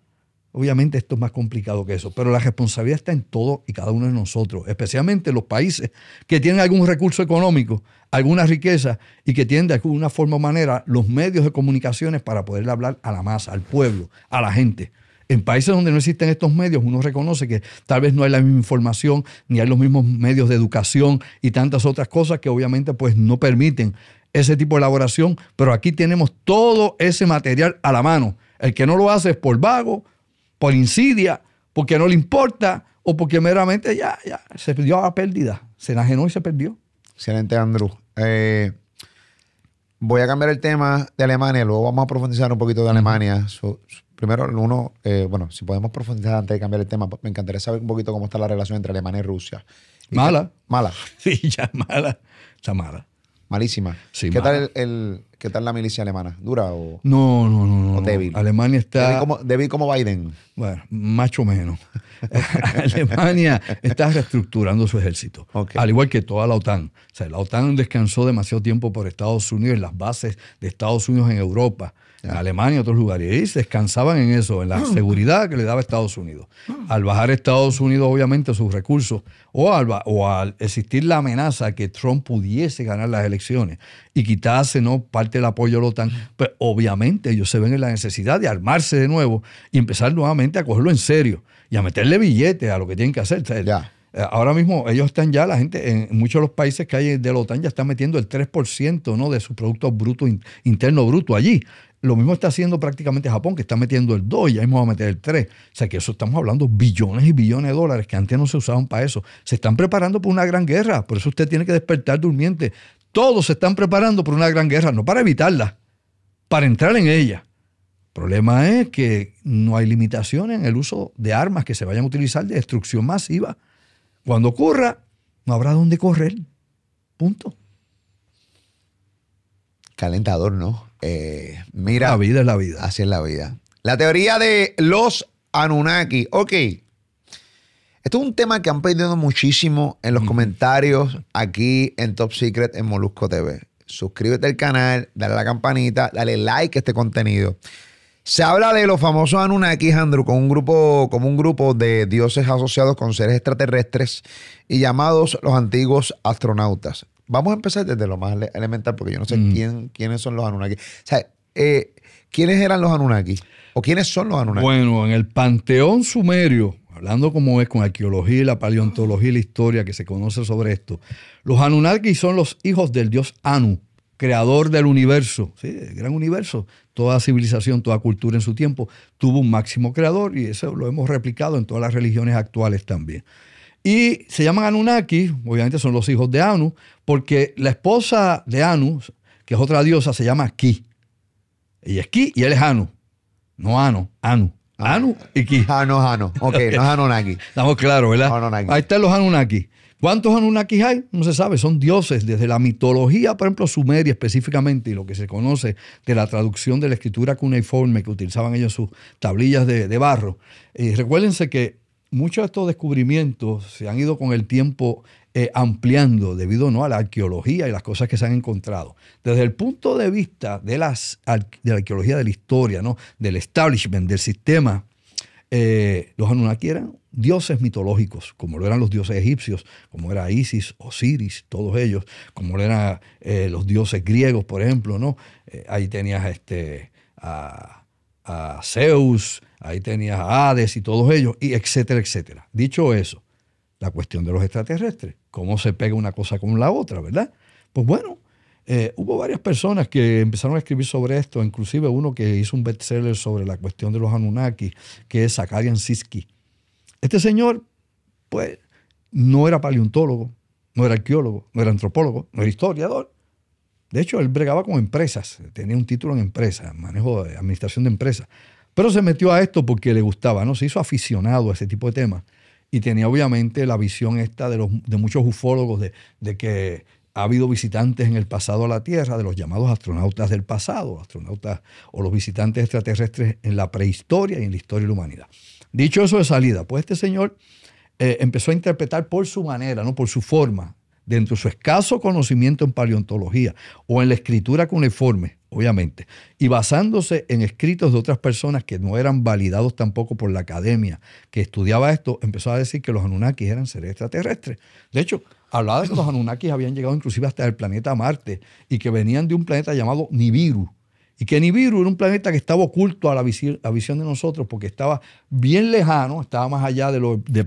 Obviamente esto es más complicado que eso, pero la responsabilidad está en todos y cada uno de nosotros, especialmente los países que tienen algún recurso económico, alguna riqueza y que tienen de alguna forma o manera los medios de comunicaciones para poder hablar a la masa, al pueblo, a la gente. En países donde no existen estos medios, uno reconoce que tal vez no hay la misma información, ni hay los mismos medios de educación y tantas otras cosas que obviamente pues no permiten ese tipo de elaboración, pero aquí tenemos todo ese material a la mano. El que no lo hace es por vago, por insidia, porque no le importa o porque meramente ya, ya se perdió la pérdida, se enajenó y se perdió. Excelente, Andrew. Eh, voy a cambiar el tema de Alemania, luego vamos a profundizar un poquito de Alemania. primero, uno, eh, bueno, si podemos profundizar antes de cambiar el tema, me encantaría saber un poquito cómo está la relación entre Alemania y Rusia. mala. mala. Sí, ya mala. Está mala. Malísima. ¿Qué, tal el, ¿Qué tal la milicia alemana? ¿Dura o, no, no, no, débil? Alemania está. Débil como, Biden. Bueno, más o menos. Alemania está reestructurando su ejército. Al igual que toda la OTAN. O sea, la OTAN descansó demasiado tiempo por Estados Unidos, y las bases de Estados Unidos en Europa. Alemania y otros lugares. Y descansaban en eso, en la ah. seguridad que le daba Estados Unidos. Al bajar Estados Unidos, obviamente, sus recursos, o al, o al existir la amenaza que Trump pudiese ganar las elecciones y quitase ¿no? parte del apoyo a la OTAN, pues obviamente ellos se ven en la necesidad de armarse de nuevo y empezar nuevamente a cogerlo en serio y a meterle billetes a lo que tienen que hacer. Eh, ahora mismo ellos están ya, la gente, en muchos de los países que hay de la OTAN ya están metiendo el 3% ¿no? de su Producto Bruto Interno Bruto allí. Lo mismo está haciendo prácticamente Japón, que está metiendo el 2 y ahí mismo va a meter el 3. O sea que eso estamos hablando billones y billones de dólares que antes no se usaban para eso. Se están preparando por una gran guerra. Por eso usted tiene que despertar durmiente. Todos se están preparando por una gran guerra, no para evitarla, para entrar en ella. El problema es que no hay limitaciones en el uso de armas que se vayan a utilizar de destrucción masiva. Cuando ocurra, no habrá dónde correr. Punto. Calentador, ¿no? Eh, mira. La vida es la vida. Así es la vida. La teoría de los Anunnaki. Ok. Esto es un tema que han pedido muchísimo en los comentarios aquí en Top Secret en Molusco TV. Suscríbete al canal, dale a la campanita, dale like a este contenido. Se habla de los famosos Anunnaki, Andrew, con un grupo, como un grupo de dioses asociados con seres extraterrestres y llamados los antiguos astronautas vamos a empezar desde lo más elemental, porque yo no sé mm. quién, quiénes son los Anunnaki. O sea, eh, ¿quiénes eran los Anunnaki? ¿O quiénes son los Anunnaki? Bueno, en el panteón sumerio, hablando como es con arqueología, la paleontología y la historia que se conoce sobre esto, los Anunnaki son los hijos del dios Anu, creador del universo, ¿sí? el gran universo. Toda civilización, toda cultura en su tiempo tuvo un máximo creador y eso lo hemos replicado en todas las religiones actuales también. Y se llaman Anunnaki, obviamente son los hijos de Anu, porque la esposa de Anu, que es otra diosa, se llama Ki. Y es Ki y él es Anu. No Anu, Anu. Ah. Anu y Ki. Anu, ah, Anu. Ok, no es Anunnaki. Estamos claros, ¿verdad? Ahí están los Anunnaki. ¿Cuántos Anunnaki hay? No se sabe, son dioses desde la mitología, por ejemplo, sumeria específicamente, y lo que se conoce de la traducción de la escritura cuneiforme que utilizaban ellos sus tablillas de, barro. y eh, recuérdense que muchos de estos descubrimientos se han ido con el tiempo eh, ampliando debido ¿no? a la arqueología y las cosas que se han encontrado. Desde el punto de vista de, las, de la arqueología de la historia, ¿no? del establishment, del sistema, eh, los Anunnaki eran dioses mitológicos, como lo eran los dioses egipcios, como era Isis, Osiris, todos ellos, como lo eran eh, los dioses griegos, por ejemplo. ¿no? ahí tenías este, a a Zeus, ahí tenías a Hades y todos ellos, y etcétera, etcétera. Dicho eso, la cuestión de los extraterrestres, cómo se pega una cosa con la otra, ¿verdad? Pues bueno, eh, hubo varias personas que empezaron a escribir sobre esto, inclusive uno que hizo un bestseller sobre la cuestión de los Anunnaki, que es Zakarian Siski. Este señor, pues, no era paleontólogo, no era arqueólogo, no era antropólogo, no era historiador, de hecho, él bregaba con empresas, tenía un título en empresa, manejo de administración de empresas. Pero se metió a esto porque le gustaba, ¿no? Se hizo aficionado a ese tipo de temas. Y tenía obviamente la visión esta de, los, de muchos ufólogos de, que ha habido visitantes en el pasado a la Tierra, de los llamados astronautas del pasado, astronautas o los visitantes extraterrestres en la prehistoria y en la historia de la humanidad. Dicho eso de salida, pues este señor eh, empezó a interpretar por su manera, no por su forma, dentro de su escaso conocimiento en paleontología o en la escritura cuneiforme, obviamente, y basándose en escritos de otras personas que no eran validados tampoco por la academia que estudiaba esto, empezó a decir que los Anunnakis eran seres extraterrestres. De hecho, hablaba de que los Anunnakis habían llegado inclusive hasta el planeta Marte y que venían de un planeta llamado Nibiru, y que Nibiru era un planeta que estaba oculto a la visión, de nosotros porque estaba bien lejano, estaba más allá de lo, del,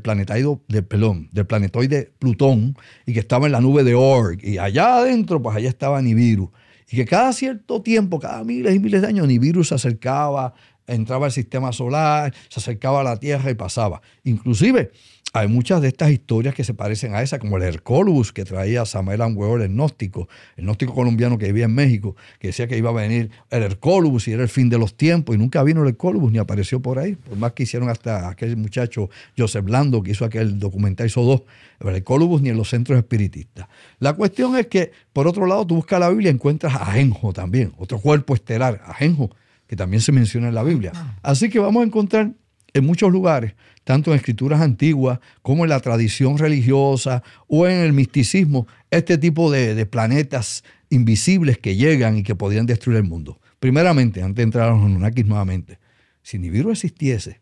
de, perdón, del planetoide Plutón y que estaba en la nube de Org. Y allá adentro, pues allá estaba Nibiru. Y que cada cierto tiempo, cada miles y miles de años, Nibiru se acercaba, entraba al sistema solar, se acercaba a la Tierra y pasaba. Inclusive hay muchas de estas historias que se parecen a esa, como el Hercólubus que traía Samuel Angüeor, el gnóstico, el gnóstico colombiano que vivía en México, que decía que iba a venir el Hercólubus y era el fin de los tiempos, y nunca vino el Hercólubus ni apareció por ahí, por más que hicieron hasta aquel muchacho Joseph Blando que hizo aquel documental, hizo dos, el Hercólubus ni en los centros espiritistas. La cuestión es que, por otro lado, tú buscas la Biblia y encuentras a Ajenjo también, otro cuerpo estelar, Ajenjo, que también se menciona en la Biblia. Ah. Así que vamos a encontrar en muchos lugares, tanto en escrituras antiguas como en la tradición religiosa o en el misticismo, este tipo de, planetas invisibles que llegan y que podrían destruir el mundo. Primeramente, antes de entrar a los Anunnakis nuevamente, si Nibiru existiese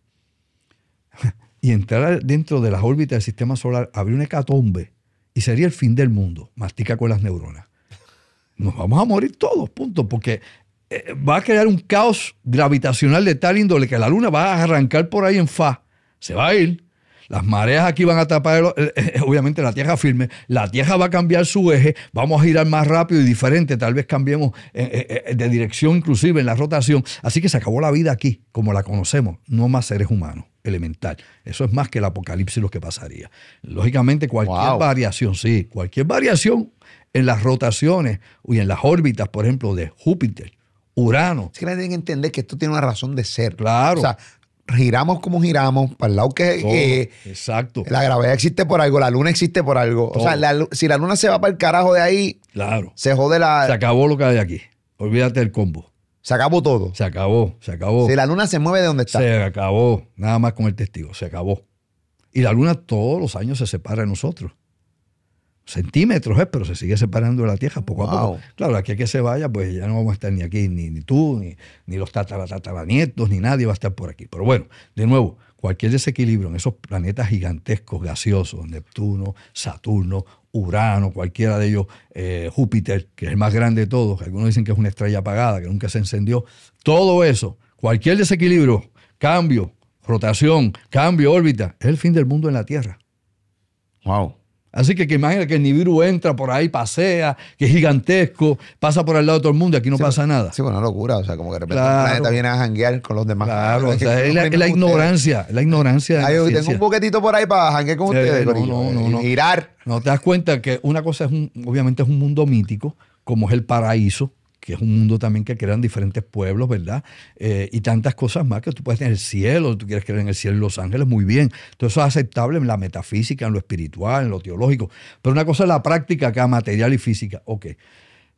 y entrar dentro de las órbitas del sistema solar, habría una hecatombe y sería el fin del mundo. Mastica con las neuronas. Nos vamos a morir todos, punto, porque va a crear un caos gravitacional de tal índole que la luna va a arrancar por ahí en fa, se va a ir. Las mareas aquí van a tapar, eh, eh, eh, obviamente, la tierra firme. La tierra va a cambiar su eje. Vamos a girar más rápido y diferente. Tal vez cambiemos de dirección, inclusive en la rotación. Así que se acabó la vida aquí, como la conocemos. No más seres humanos, elemental. Eso es más que el apocalipsis lo que pasaría. Lógicamente, cualquier variación, sí, cualquier variación en las rotaciones y en las órbitas, por ejemplo, de Júpiter Urano. Es que tienen que entender que esto tiene una razón de ser. Claro. O sea, giramos como giramos, para el lado que... exacto. La gravedad existe por algo, la luna existe por algo. O sea, si la luna se va para el carajo de ahí... Claro. Se jode la... Se acabó lo que hay aquí. Olvídate del combo. Se acabó todo. Se acabó, se acabó. Si la luna se mueve de donde está. Se acabó, nada más con el testigo, se acabó. Y la luna todos los años se separa de nosotros centímetros, ¿eh? pero se sigue separando de la tierra poco a poco. Claro, aquí que se vaya, pues ya no vamos a estar ni aquí, ni, ni tú, ni, ni los tataratataranietos, ni nadie va a estar por aquí. Pero bueno, de nuevo, cualquier desequilibrio en esos planetas gigantescos, gaseosos, Neptuno, Saturno, Urano, cualquiera de ellos, eh, Júpiter, que es el más grande de todos, algunos dicen que es una estrella apagada, que nunca se encendió, todo eso, cualquier desequilibrio, cambio, rotación, cambio, órbita, es el fin del mundo en la Tierra. Wow. Así que, que imagina que el Nibiru entra por ahí, pasea, que es gigantesco, pasa por el lado de todo el mundo y aquí no pasa nada. Sí, bueno, locura. O sea, como que de repente la el planeta viene a janguear con los demás. Claro, o sea, es, la, ignorancia, la ignorancia. Ay, yo tengo un boquetito por ahí para janguear con ustedes. No, no, eh, no, no, Girar. No te das cuenta que una cosa es un, obviamente es un mundo mítico, como es el paraíso, que es un mundo también que crean diferentes pueblos, ¿verdad? Eh, y tantas cosas más que tú puedes tener el cielo, tú quieres creer en el cielo en Los Ángeles, muy bien. Todo eso es aceptable en la metafísica, en lo espiritual, en lo teológico. Pero una cosa es la práctica acá, material y física. Ok.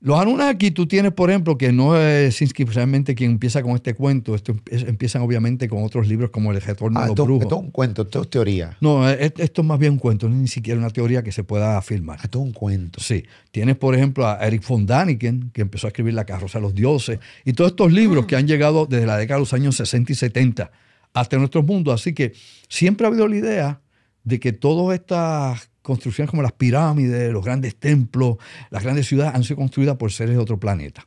Los Anunnaki, tú tienes, por ejemplo, que no es precisamente quien empieza con este cuento. Esto empiezan, obviamente, con otros libros como El Retorno ah, de los esto, es un cuento, esto es teoría. No, e-, e-, esto es más bien un cuento, no es ni siquiera una teoría que se pueda afirmar. Ah, esto es un cuento. Sí. Tienes, por ejemplo, a Eric von Daniken, que empezó a escribir La Carroza de los Dioses, y todos estos libros que han llegado desde la década de los años 60 y 70 hasta nuestro mundo. Así que siempre ha habido la idea de que todas estas construcciones como las pirámides, los grandes templos, las grandes ciudades han sido construidas por seres de otro planeta,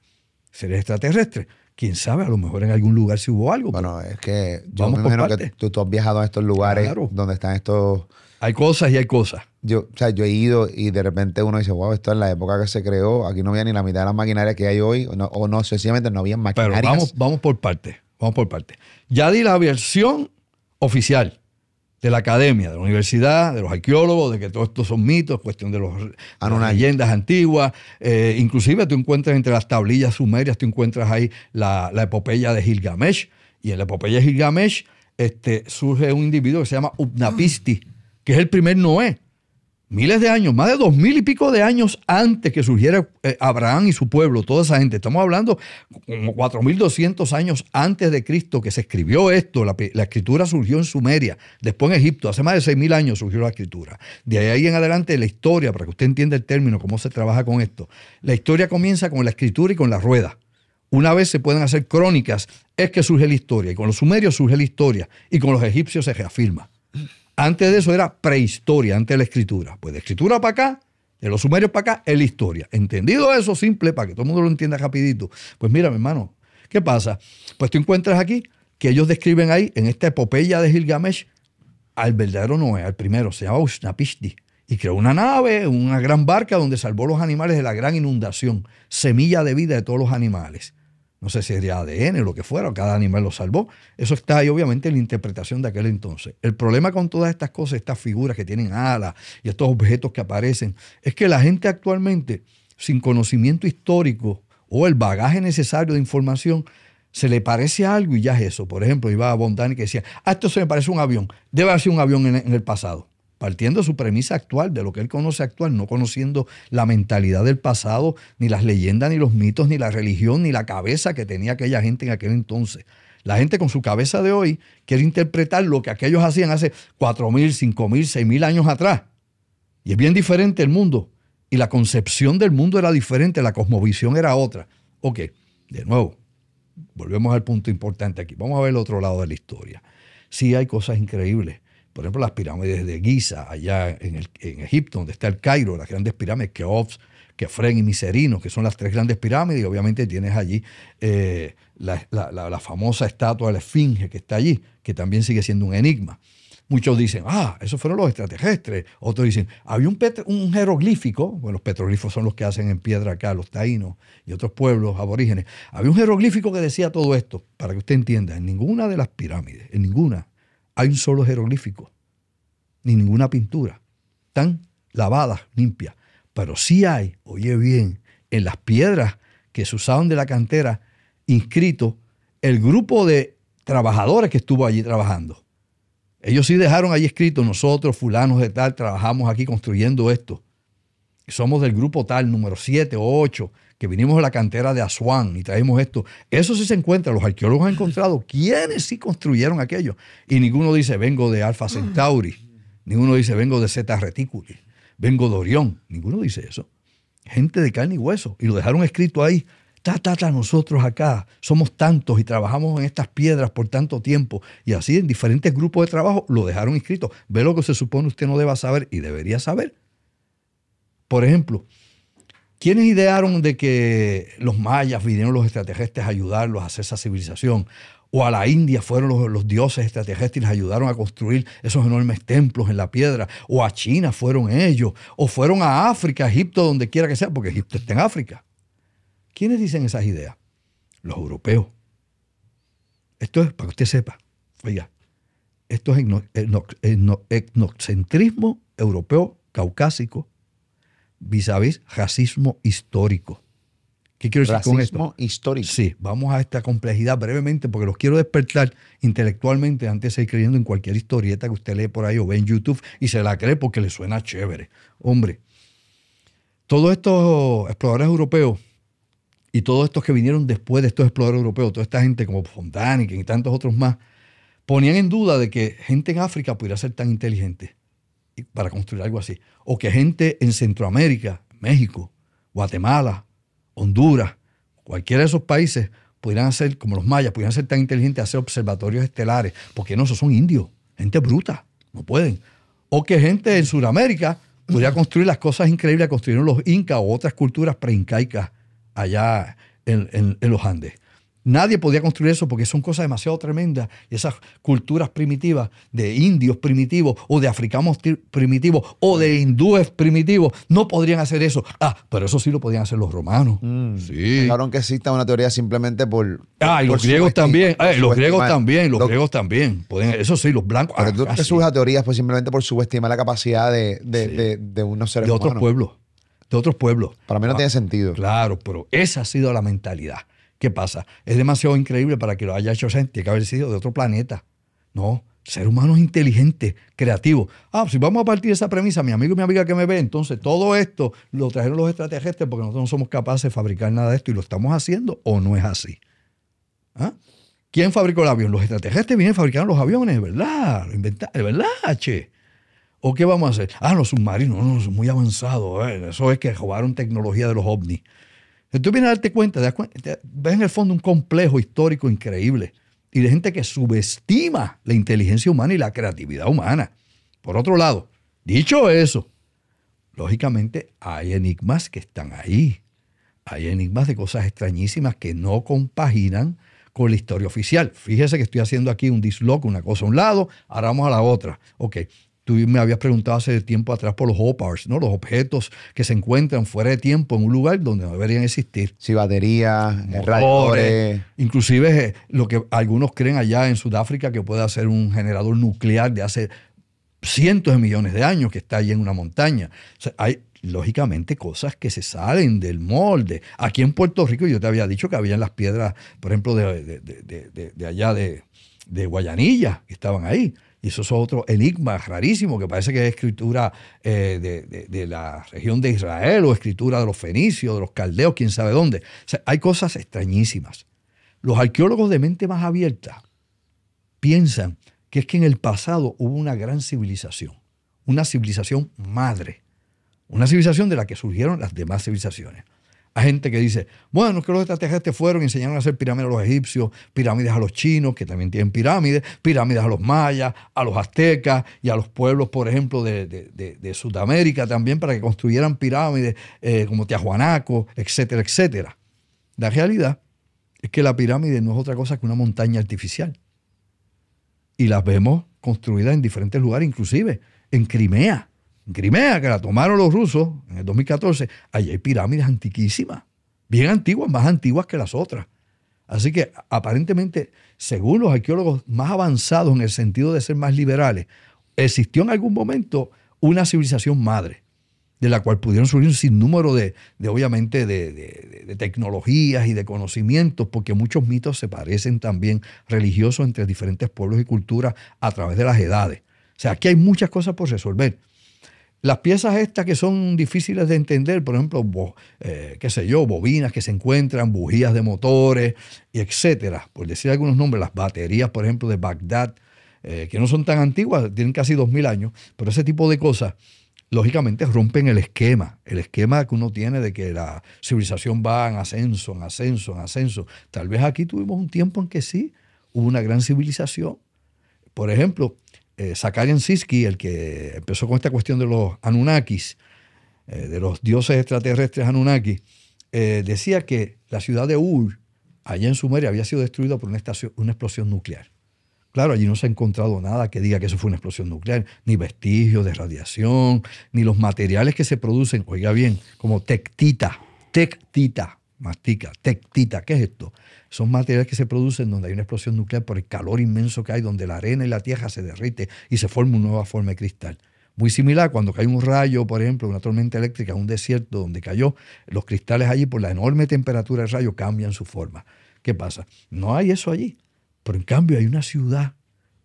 seres extraterrestres. Quién sabe, a lo mejor en algún lugar si hubo algo. Bueno, es que yo me imagino que tú, tú, has viajado a estos lugares donde están estos. Hay cosas y hay cosas. Yo, o sea, yo he ido y de repente uno dice, wow, esto en la época que se creó, aquí no había ni la mitad de las maquinarias que hay hoy, o no, sencillamente no había maquinarias. Pero vamos, vamos por partes, vamos por partes. Ya di la versión oficial de la academia, de la universidad, de los arqueólogos, de que todo estos son mitos, cuestión de, los, ah, las leyendas antiguas. Eh, inclusive tú encuentras entre las tablillas sumerias, tú encuentras ahí la, la epopeya de Gilgamesh. Y en la epopeya de Gilgamesh este, surge un individuo que se llama Upnapisti, que es el primer Noé miles de años, más de dos mil y pico de años antes que surgiera eh, Abraham y su pueblo, toda esa gente. Estamos hablando como doscientos años antes de Cristo que se escribió esto. La, escritura surgió en Sumeria, después en Egipto. Hace más de seis mil años surgió la escritura. De ahí en adelante la historia, para que usted entienda el término, cómo se trabaja con esto. La historia comienza con la escritura y con la rueda. Una vez se pueden hacer crónicas, es que surge la historia. Y con los sumerios surge la historia. Y con los egipcios se reafirma. Antes de eso era prehistoria, antes de la escritura. Pues de escritura para acá, de los sumerios para acá, es la historia. ¿Entendido eso? Simple, para que todo el mundo lo entienda rapidito. Pues mira, mi hermano, ¿qué pasa? Pues tú encuentras aquí que ellos describen ahí, en esta epopeya de Gilgamesh, al verdadero Noé, al primero, se llama Ushnapishti. Y creó una nave, una gran barca donde salvó los animales de la gran inundación, semilla de vida de todos los animales no sé si sería ADN o lo que fuera, o cada animal lo salvó. Eso está ahí, obviamente, en la interpretación de aquel entonces. El problema con todas estas cosas, estas figuras que tienen alas y estos objetos que aparecen, es que la gente actualmente, sin conocimiento histórico o el bagaje necesario de información, se le parece algo y ya es eso. Por ejemplo, iba a Bondani que decía, ah, esto se me parece un avión, debe haber sido un avión en el pasado partiendo de su premisa actual, de lo que él conoce actual, no conociendo la mentalidad del pasado, ni las leyendas, ni los mitos, ni la religión, ni la cabeza que tenía aquella gente en aquel entonces. La gente con su cabeza de hoy quiere interpretar lo que aquellos hacían hace 4.000, 5.000, 6.000 años atrás. Y es bien diferente el mundo. Y la concepción del mundo era diferente, la cosmovisión era otra. Ok, de nuevo, volvemos al punto importante aquí. Vamos a ver el otro lado de la historia. Sí hay cosas increíbles por ejemplo, las pirámides de Giza, allá en, Egipto, donde está el Cairo, las grandes pirámides, Keops, Kefren y Miserino, que son las tres grandes pirámides, y obviamente tienes allí eh, la, famosa estatua de la Esfinge que está allí, que también sigue siendo un enigma. Muchos dicen, ah, esos fueron los extraterrestres. Otros dicen, había un, un jeroglífico, bueno, los petroglifos son los que hacen en piedra acá, los taínos y otros pueblos aborígenes. Había un jeroglífico que decía todo esto, para que usted entienda, en ninguna de las pirámides, en ninguna hay un solo jeroglífico, ni ninguna pintura. Están lavadas, limpias. Pero sí hay, oye bien, en las piedras que se usaban de la cantera, inscrito el grupo de trabajadores que estuvo allí trabajando. Ellos sí dejaron allí escrito, nosotros, fulanos de tal, trabajamos aquí construyendo esto. Somos del grupo tal, número 7 o 8, que vinimos a la cantera de Asuán y traemos esto. Eso sí se encuentra, los arqueólogos han encontrado quiénes sí construyeron aquello. Y ninguno dice, vengo de Alfa Centauri, ninguno dice, vengo de Zeta Reticuli, vengo de Orión, ninguno dice eso. Gente de carne y hueso, y lo dejaron escrito ahí. Ta, ta, nosotros acá somos tantos y trabajamos en estas piedras por tanto tiempo. Y así en diferentes grupos de trabajo lo dejaron escrito. Ve lo que se supone usted no deba saber y debería saber. Por ejemplo, ¿Quiénes idearon de que los mayas vinieron los extraterrestres a ayudarlos a hacer esa civilización? o a la India fueron los, dioses extraterrestres y les ayudaron a construir esos enormes templos en la piedra, o a China fueron ellos, o fueron a África, Egipto, donde quiera que sea, porque Egipto está en África. ¿Quiénes dicen esas ideas? Los europeos. Esto es, para que usted sepa, oiga, esto es etnocentrismo europeo caucásico vis a vis racismo histórico. ¿Qué quiero decir con esto? Racismo histórico. Sí, vamos a esta complejidad brevemente porque los quiero despertar intelectualmente antes de seguir creyendo en cualquier historieta que usted lee por ahí o ve en YouTube y se la cree porque le suena chévere. Hombre, todos estos exploradores europeos y todos estos que vinieron después de estos exploradores europeos, toda esta gente como Fontaniken y tantos otros más, ponían en duda de que gente en África pudiera ser tan inteligente para construir algo así. O que gente en Centroamérica, México, Guatemala, Honduras, cualquiera de esos países pudieran hacer como los mayas, pudieran ser tan inteligentes, hacer observatorios estelares, porque no, esos son indios, gente bruta, no pueden. O que gente en Sudamérica pudiera construir las cosas increíbles que construyeron los incas o otras culturas preincaicas allá en los Andes. Nadie podía construir eso porque son cosas demasiado tremendas. Esas culturas primitivas de indios primitivos o de africanos primitivos o de hindúes primitivos no podrían hacer eso. Ah, pero eso sí lo podían hacer los romanos. Mm. Sí. Claro que exista una teoría simplemente por. Ah, y los ah, griegos también. los griegos también. Los, griegos también. eso sí, los blancos. Pero ah, tú te teorías pues, simplemente por subestimar la capacidad de, de, de, unos seres de otros pueblos. De otros pueblos. Para mí no ah, tiene sentido. Claro, pero esa ha sido la mentalidad. ¿Qué pasa? Es demasiado increíble para que lo haya hecho gente, tiene que haber sido de otro planeta. No, ser humano es inteligente, creativo. Ah, si vamos a partir de esa premisa, mi amigo y mi amiga que me ve, entonces todo esto lo trajeron los extraterrestres porque nosotros no somos capaces de fabricar nada de esto y lo estamos haciendo o no es así. ¿Ah? ¿Quién fabricó el avión? Los extraterrestres vienen fabricando los aviones, ¿verdad? Lo ¿verdad, che? ¿O qué vamos a hacer? Ah, los submarinos, muy avanzados. ¿eh? Eso es que robaron tecnología de los ovnis. Entonces, tú vienes a darte cuenta, ves en el fondo un complejo histórico increíble y de gente que subestima la inteligencia humana y la creatividad humana. Por otro lado, dicho eso, lógicamente hay enigmas que están ahí. Hay enigmas de cosas extrañísimas que no compaginan con la historia oficial. Fíjese que estoy haciendo aquí un disloque, una cosa a un lado, ahora vamos a la otra. Ok, Tú me habías preguntado hace tiempo atrás por los OPARs, ¿no? Los objetos que se encuentran fuera de tiempo en un lugar donde no deberían existir. Sí, baterías, eh, Inclusive eh, lo que algunos creen allá en Sudáfrica que puede ser un generador nuclear de hace cientos de millones de años que está ahí en una montaña. hay lógicamente cosas que se salen del molde. Aquí en Puerto Rico yo te había dicho que habían las piedras, por ejemplo, de, de allá de, Guayanilla, que estaban ahí. Y eso es otro enigma rarísimo que parece que es escritura eh, de, la región de Israel o escritura de los fenicios, de los caldeos, quién sabe dónde. hay cosas extrañísimas. Los arqueólogos de mente más abierta piensan que es que en el pasado hubo una gran civilización, una civilización madre, una civilización de la que surgieron las demás civilizaciones a gente que dice, bueno, es que los te fueron y enseñaron a hacer pirámides a los egipcios, pirámides a los chinos, que también tienen pirámides, pirámides a los mayas, a los aztecas y a los pueblos, por ejemplo, de, Sudamérica también, para que construyeran pirámides eh, como Tiahuanaco, etcétera, etcétera. La realidad es que la pirámide no es otra cosa que una montaña artificial. Y las vemos construidas en diferentes lugares, inclusive en Crimea Crimea, que la tomaron los rusos en el 2014, allí hay pirámides antiquísimas, bien antiguas, más antiguas que las otras. Así que aparentemente, según los arqueólogos más avanzados en el sentido de ser más liberales, existió en algún momento una civilización madre, de la cual pudieron surgir un sinnúmero de, de obviamente, de, de, tecnologías y de conocimientos, porque muchos mitos se parecen también religiosos entre diferentes pueblos y culturas a través de las edades. O sea, aquí hay muchas cosas por resolver. Las piezas estas que son difíciles de entender, por ejemplo, eh, qué sé yo, bobinas que se encuentran, bujías de motores, etcétera. Por decir algunos nombres, las baterías, por ejemplo, de Bagdad, eh, que no son tan antiguas, tienen casi 2.000 años, pero ese tipo de cosas, lógicamente, rompen el esquema, el esquema que uno tiene de que la civilización va en ascenso, en ascenso, en ascenso. Tal vez aquí tuvimos un tiempo en que sí, hubo una gran civilización. Por ejemplo, eh, Zakarian Siski, el que empezó con esta cuestión de los Anunnakis, eh, de los dioses extraterrestres Anunnakis, eh, decía que la ciudad de Ur, allá en Sumeria, había sido destruida por una, una explosión nuclear. Claro, allí no se ha encontrado nada que diga que eso fue una explosión nuclear, ni vestigios de radiación, ni los materiales que se producen, oiga bien, como tectita, tectita, mastica, tectita, ¿qué es esto? Son materiales que se producen donde hay una explosión nuclear por el calor inmenso que hay, donde la arena y la tierra se derrite y se forma una nueva forma de cristal. Muy similar cuando cae un rayo, por ejemplo, una tormenta eléctrica en un desierto donde cayó, los cristales allí por la enorme temperatura del rayo cambian su forma. ¿Qué pasa? No hay eso allí, pero en cambio hay una ciudad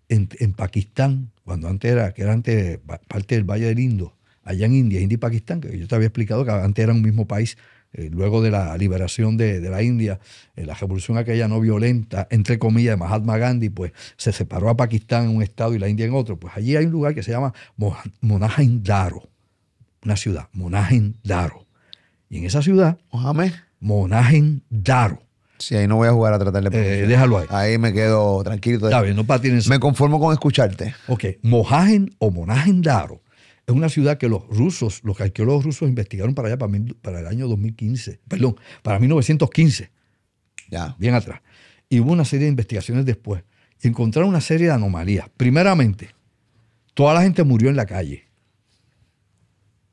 en, Pakistán, cuando antes era, que era antes parte del Valle del Indo, allá en India, India y Pakistán, que yo te había explicado que antes era un mismo país eh, luego de la liberación de, la India, eh, la revolución aquella no violenta, entre comillas, de Mahatma Gandhi, pues se separó a Pakistán en un estado y la India en otro. Pues allí hay un lugar que se llama Monajendaro, una ciudad, Monajendaro. Y en esa ciudad, Mohamed. Daro. Sí, ahí no voy a jugar a tratar de... Eh, déjalo ahí. Ahí me quedo tranquilo. no patines. Me conformo con escucharte. Ok, Mojajen o Monagen Daro es una ciudad que los rusos, los arqueólogos rusos investigaron para allá, para, para el año 2015, perdón, para 1915. Ya. Bien atrás. Y hubo una serie de investigaciones después. encontraron una serie de anomalías. Primeramente, toda la gente murió en la calle.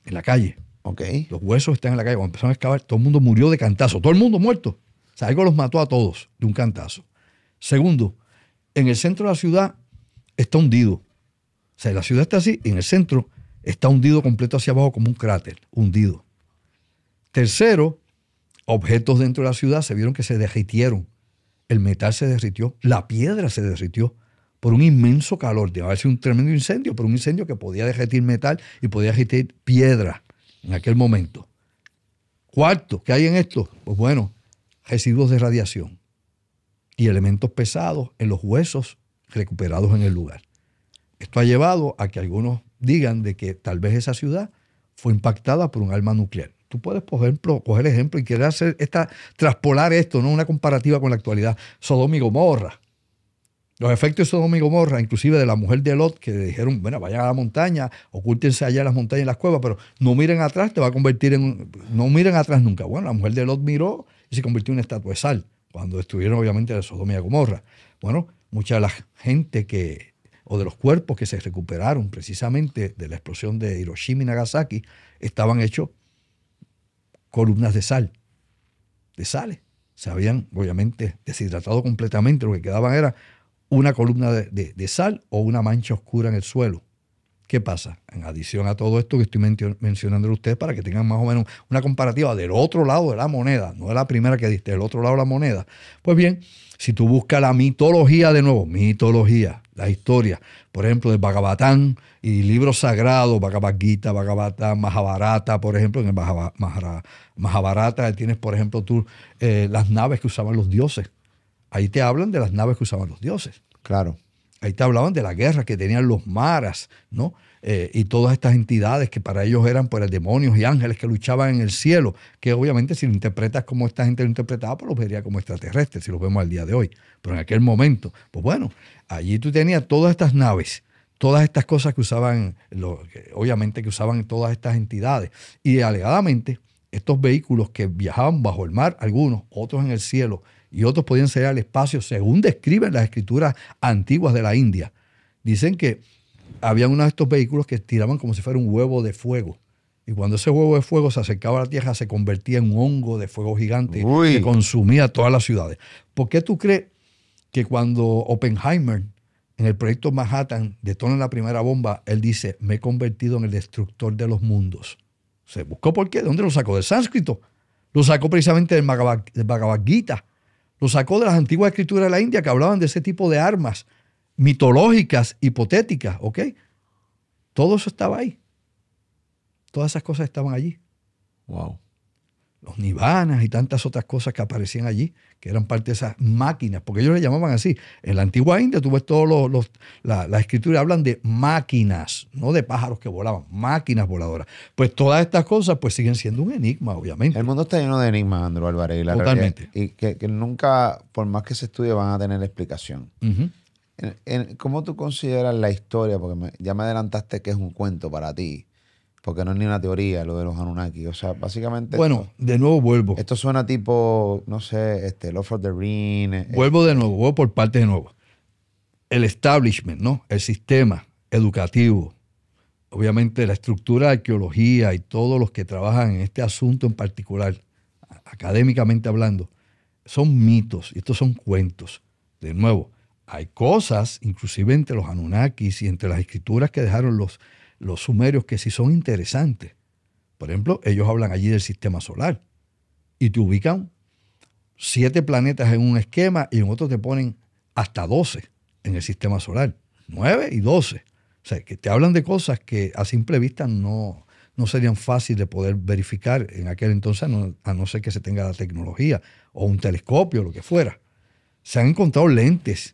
En la calle. Okay. Los huesos están en la calle. Cuando empezaron a excavar, todo el mundo murió de cantazo. Todo el mundo muerto. O sea, algo los mató a todos de un cantazo. Segundo, en el centro de la ciudad está hundido. O sea, la ciudad está así, en el centro está hundido completo hacia abajo como un cráter, hundido. Tercero, objetos dentro de la ciudad se vieron que se derritieron. El metal se derritió, la piedra se derritió por un inmenso calor. Debe haber sido un tremendo incendio, pero un incendio que podía derretir metal y podía derretir piedra en aquel momento. Cuarto, ¿qué hay en esto? Pues bueno, residuos de radiación y elementos pesados en los huesos recuperados en el lugar. Esto ha llevado a que algunos digan de que tal vez esa ciudad fue impactada por un arma nuclear. Tú puedes, por ejemplo, coger ejemplo y querer hacer esta, traspolar esto, ¿no? Una comparativa con la actualidad. Sodoma y Gomorra. Los efectos de Sodoma y Gomorra, inclusive de la mujer de Lot, que dijeron, bueno, vayan a la montaña, ocúltense allá en las montañas y las cuevas, pero no miren atrás, te va a convertir en... No miren atrás nunca. Bueno, la mujer de Lot miró y se convirtió en una estatua de sal, cuando estuvieron obviamente de Sodoma y Gomorra. Bueno, mucha de la gente que o de los cuerpos que se recuperaron precisamente de la explosión de Hiroshima y Nagasaki, estaban hechos columnas de sal, de sales. Se habían, obviamente, deshidratado completamente. Lo que quedaban era una columna de, de sal o una mancha oscura en el suelo. ¿Qué pasa? En adición a todo esto que estoy mencionando a ustedes para que tengan más o menos una comparativa del otro lado de la moneda, no es la primera que diste, del otro lado de la moneda. Pues bien, si tú buscas la mitología de nuevo, mitología, la historia, por ejemplo, del Bhagavatán y libros sagrados, Bhagavad Gita, Bhagavatam, Mahabharata, por ejemplo, en el Mahabharata tienes, por ejemplo, tú eh, las naves que usaban los dioses. Ahí te hablan de las naves que usaban los dioses. Claro. Ahí te hablaban de la guerra que tenían los maras, ¿no? Eh, y todas estas entidades que para ellos eran pues, demonios y ángeles que luchaban en el cielo, que obviamente si lo interpretas como esta gente lo interpretaba, pues los vería como extraterrestres, si los vemos al día de hoy. Pero en aquel momento, pues bueno, allí tú tenías todas estas naves, todas estas cosas que usaban, lo, obviamente que usaban todas estas entidades. Y alegadamente, estos vehículos que viajaban bajo el mar, algunos, otros en el cielo, y otros podían salir al espacio, según describen las escrituras antiguas de la India. Dicen que había uno de estos vehículos que tiraban como si fuera un huevo de fuego. Y cuando ese huevo de fuego se acercaba a la Tierra, se convertía en un hongo de fuego gigante que consumía todas las ciudades. ¿Por qué tú crees que cuando Oppenheimer, en el proyecto Manhattan, detona la primera bomba, él dice, me he convertido en el destructor de los mundos? Se buscó por qué, ¿de dónde lo sacó? Del sánscrito. Lo sacó precisamente del Bhagavad Gita. Lo sacó de las antiguas escrituras de la India que hablaban de ese tipo de armas mitológicas, hipotéticas, ¿ok? Todo eso estaba ahí. Todas esas cosas estaban allí. Wow. Los nivanas y tantas otras cosas que aparecían allí, que eran parte de esas máquinas, porque ellos le llamaban así. En la antigua India, tú ves todos los. la, escritura hablan de máquinas, no de pájaros que volaban, máquinas voladoras. Pues todas estas cosas pues siguen siendo un enigma, obviamente. El mundo está lleno de enigmas, Álvarez. Y la Totalmente. y que, nunca, por más que se estudie, van a tener explicación. ¿Cómo tú consideras la historia? Porque ya me adelantaste que es un cuento para ti, porque no es ni una teoría lo de los Anunnaki. O sea, básicamente. Bueno, de nuevo vuelvo. Esto suena tipo, no sé, este, Love for the Ring. Eh, vuelvo de nuevo, vuelvo por parte de nuevo. El establishment, ¿no? El sistema educativo. Obviamente la estructura de arqueología y todos los que trabajan en este asunto en particular, académicamente hablando, son mitos y estos son cuentos. De nuevo, hay cosas, inclusive entre los Anunnakis y entre las escrituras que dejaron los, los sumerios, que sí son interesantes. Por ejemplo, ellos hablan allí del sistema solar y te ubican siete planetas en un esquema y en otro te ponen hasta doce en el sistema solar, Nueve y doce. O sea, que te hablan de cosas que a simple vista no, no serían fáciles de poder verificar en aquel entonces, a no ser que se tenga la tecnología o un telescopio, o lo que fuera. Se han encontrado lentes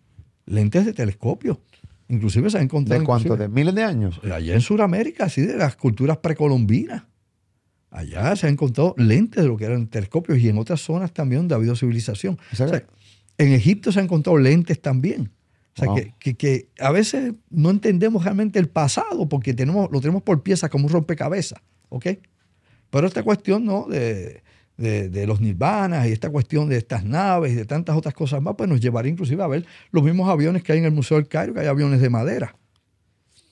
lentes de telescopio. Inclusive se han encontrado... ¿De cuánto? ¿De miles de años? Eh, allá en Sudamérica, así de las culturas precolombinas. Allá se han encontrado lentes de lo que eran telescopios y en otras zonas también donde ha habido civilización. en Egipto se han encontrado lentes también. O sea, que, a veces no entendemos realmente el pasado porque tenemos, lo tenemos por piezas como un rompecabezas. ¿Ok? Pero esta cuestión, ¿no? De, de, los nirvanas y esta cuestión de estas naves y de tantas otras cosas más, pues nos llevaría inclusive a ver los mismos aviones que hay en el Museo del Cairo, que hay aviones de madera,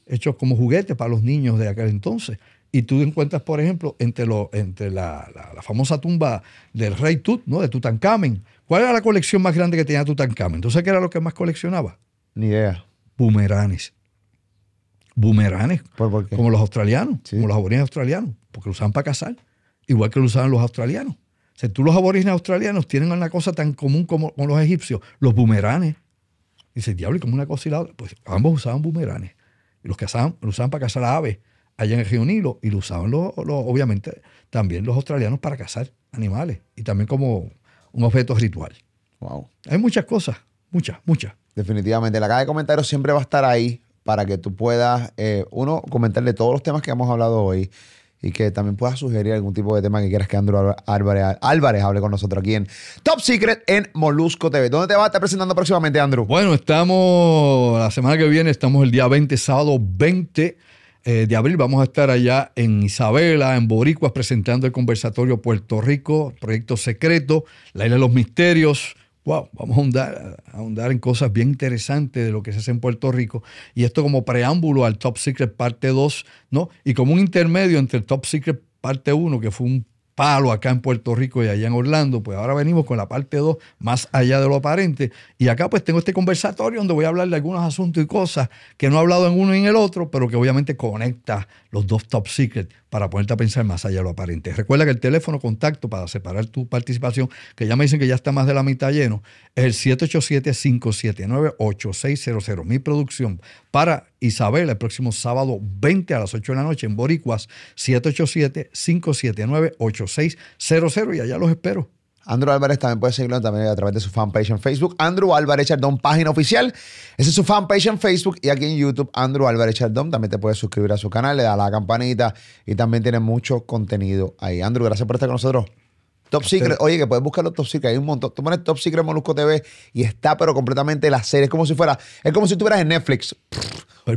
hechos como juguetes para los niños de aquel entonces. Y tú encuentras, por ejemplo, entre, entre la, famosa tumba del rey Tut, ¿no? de Tutankamen, ¿cuál era la colección más grande que tenía Tutankamen? Entonces, ¿qué era lo que más coleccionaba? Ni idea. Bumeranes. Bumeranes. Como los australianos, como los aborígenes australianos, porque lo usaban para cazar igual que lo usaban los australianos. O tú los aborígenes australianos tienen una cosa tan común como, como los egipcios, los bumeranes. Dice, diablo, ¿y como una cosa y la otra. Pues ambos usaban bumeranes. Y los cazaban, lo usaban para cazar aves allá en el río Nilo y lo usaban, los, obviamente, también los australianos para cazar animales y también como un objeto ritual. Wow. Hay muchas cosas, muchas, muchas. Definitivamente. La caja de comentarios siempre va a estar ahí para que tú puedas, eh, uno, comentarle todos los temas que hemos hablado hoy y que también puedas sugerir algún tipo de tema que quieras que Andrew Álvarez, Álvarez hable con nosotros aquí en Top Secret en Molusco TV. ¿Dónde te vas a estar presentando próximamente, Andrew? Bueno, estamos la semana que viene, estamos el día 20, sábado 20 eh, de abril. Vamos a estar allá en Isabela, en Boricuas, presentando el conversatorio Puerto Rico, proyecto secreto, la isla de los misterios wow, vamos a ahondar, a ahondar en cosas bien interesantes de lo que se hace en Puerto Rico. Y esto como preámbulo al Top Secret parte 2, ¿no? Y como un intermedio entre el Top Secret parte 1, que fue un palo acá en Puerto Rico y allá en Orlando, pues ahora venimos con la parte 2, más allá de lo aparente. Y acá pues tengo este conversatorio donde voy a hablar de algunos asuntos y cosas que no he hablado en uno y en el otro, pero que obviamente conecta los dos top secret para ponerte a pensar más allá de lo aparente. Recuerda que el teléfono contacto para separar tu participación, que ya me dicen que ya está más de la mitad lleno, es el 787-579-8600. Mi producción para Isabel el próximo sábado 20 a las 8 de la noche en Boricuas, 787-579-8600. Y allá los espero. Andrew Álvarez también puede seguirlo también a través de su fanpage en Facebook. Andrew Álvarez Chardón, página oficial. Ese es su fanpage en Facebook y aquí en YouTube, Andrew Álvarez Chardón. También te puedes suscribir a su canal, le da la campanita y también tiene mucho contenido ahí. Andrew, gracias por estar con nosotros. Top Secret, oye, que puedes buscar los Top Secret, hay un montón. Tú pones Top Secret Molusco TV y está, pero completamente la serie. Es como si fuera, es como si estuvieras en Netflix.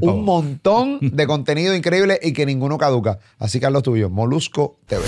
un montón de contenido increíble y que ninguno caduca. Así que haz lo tuyo, Molusco TV.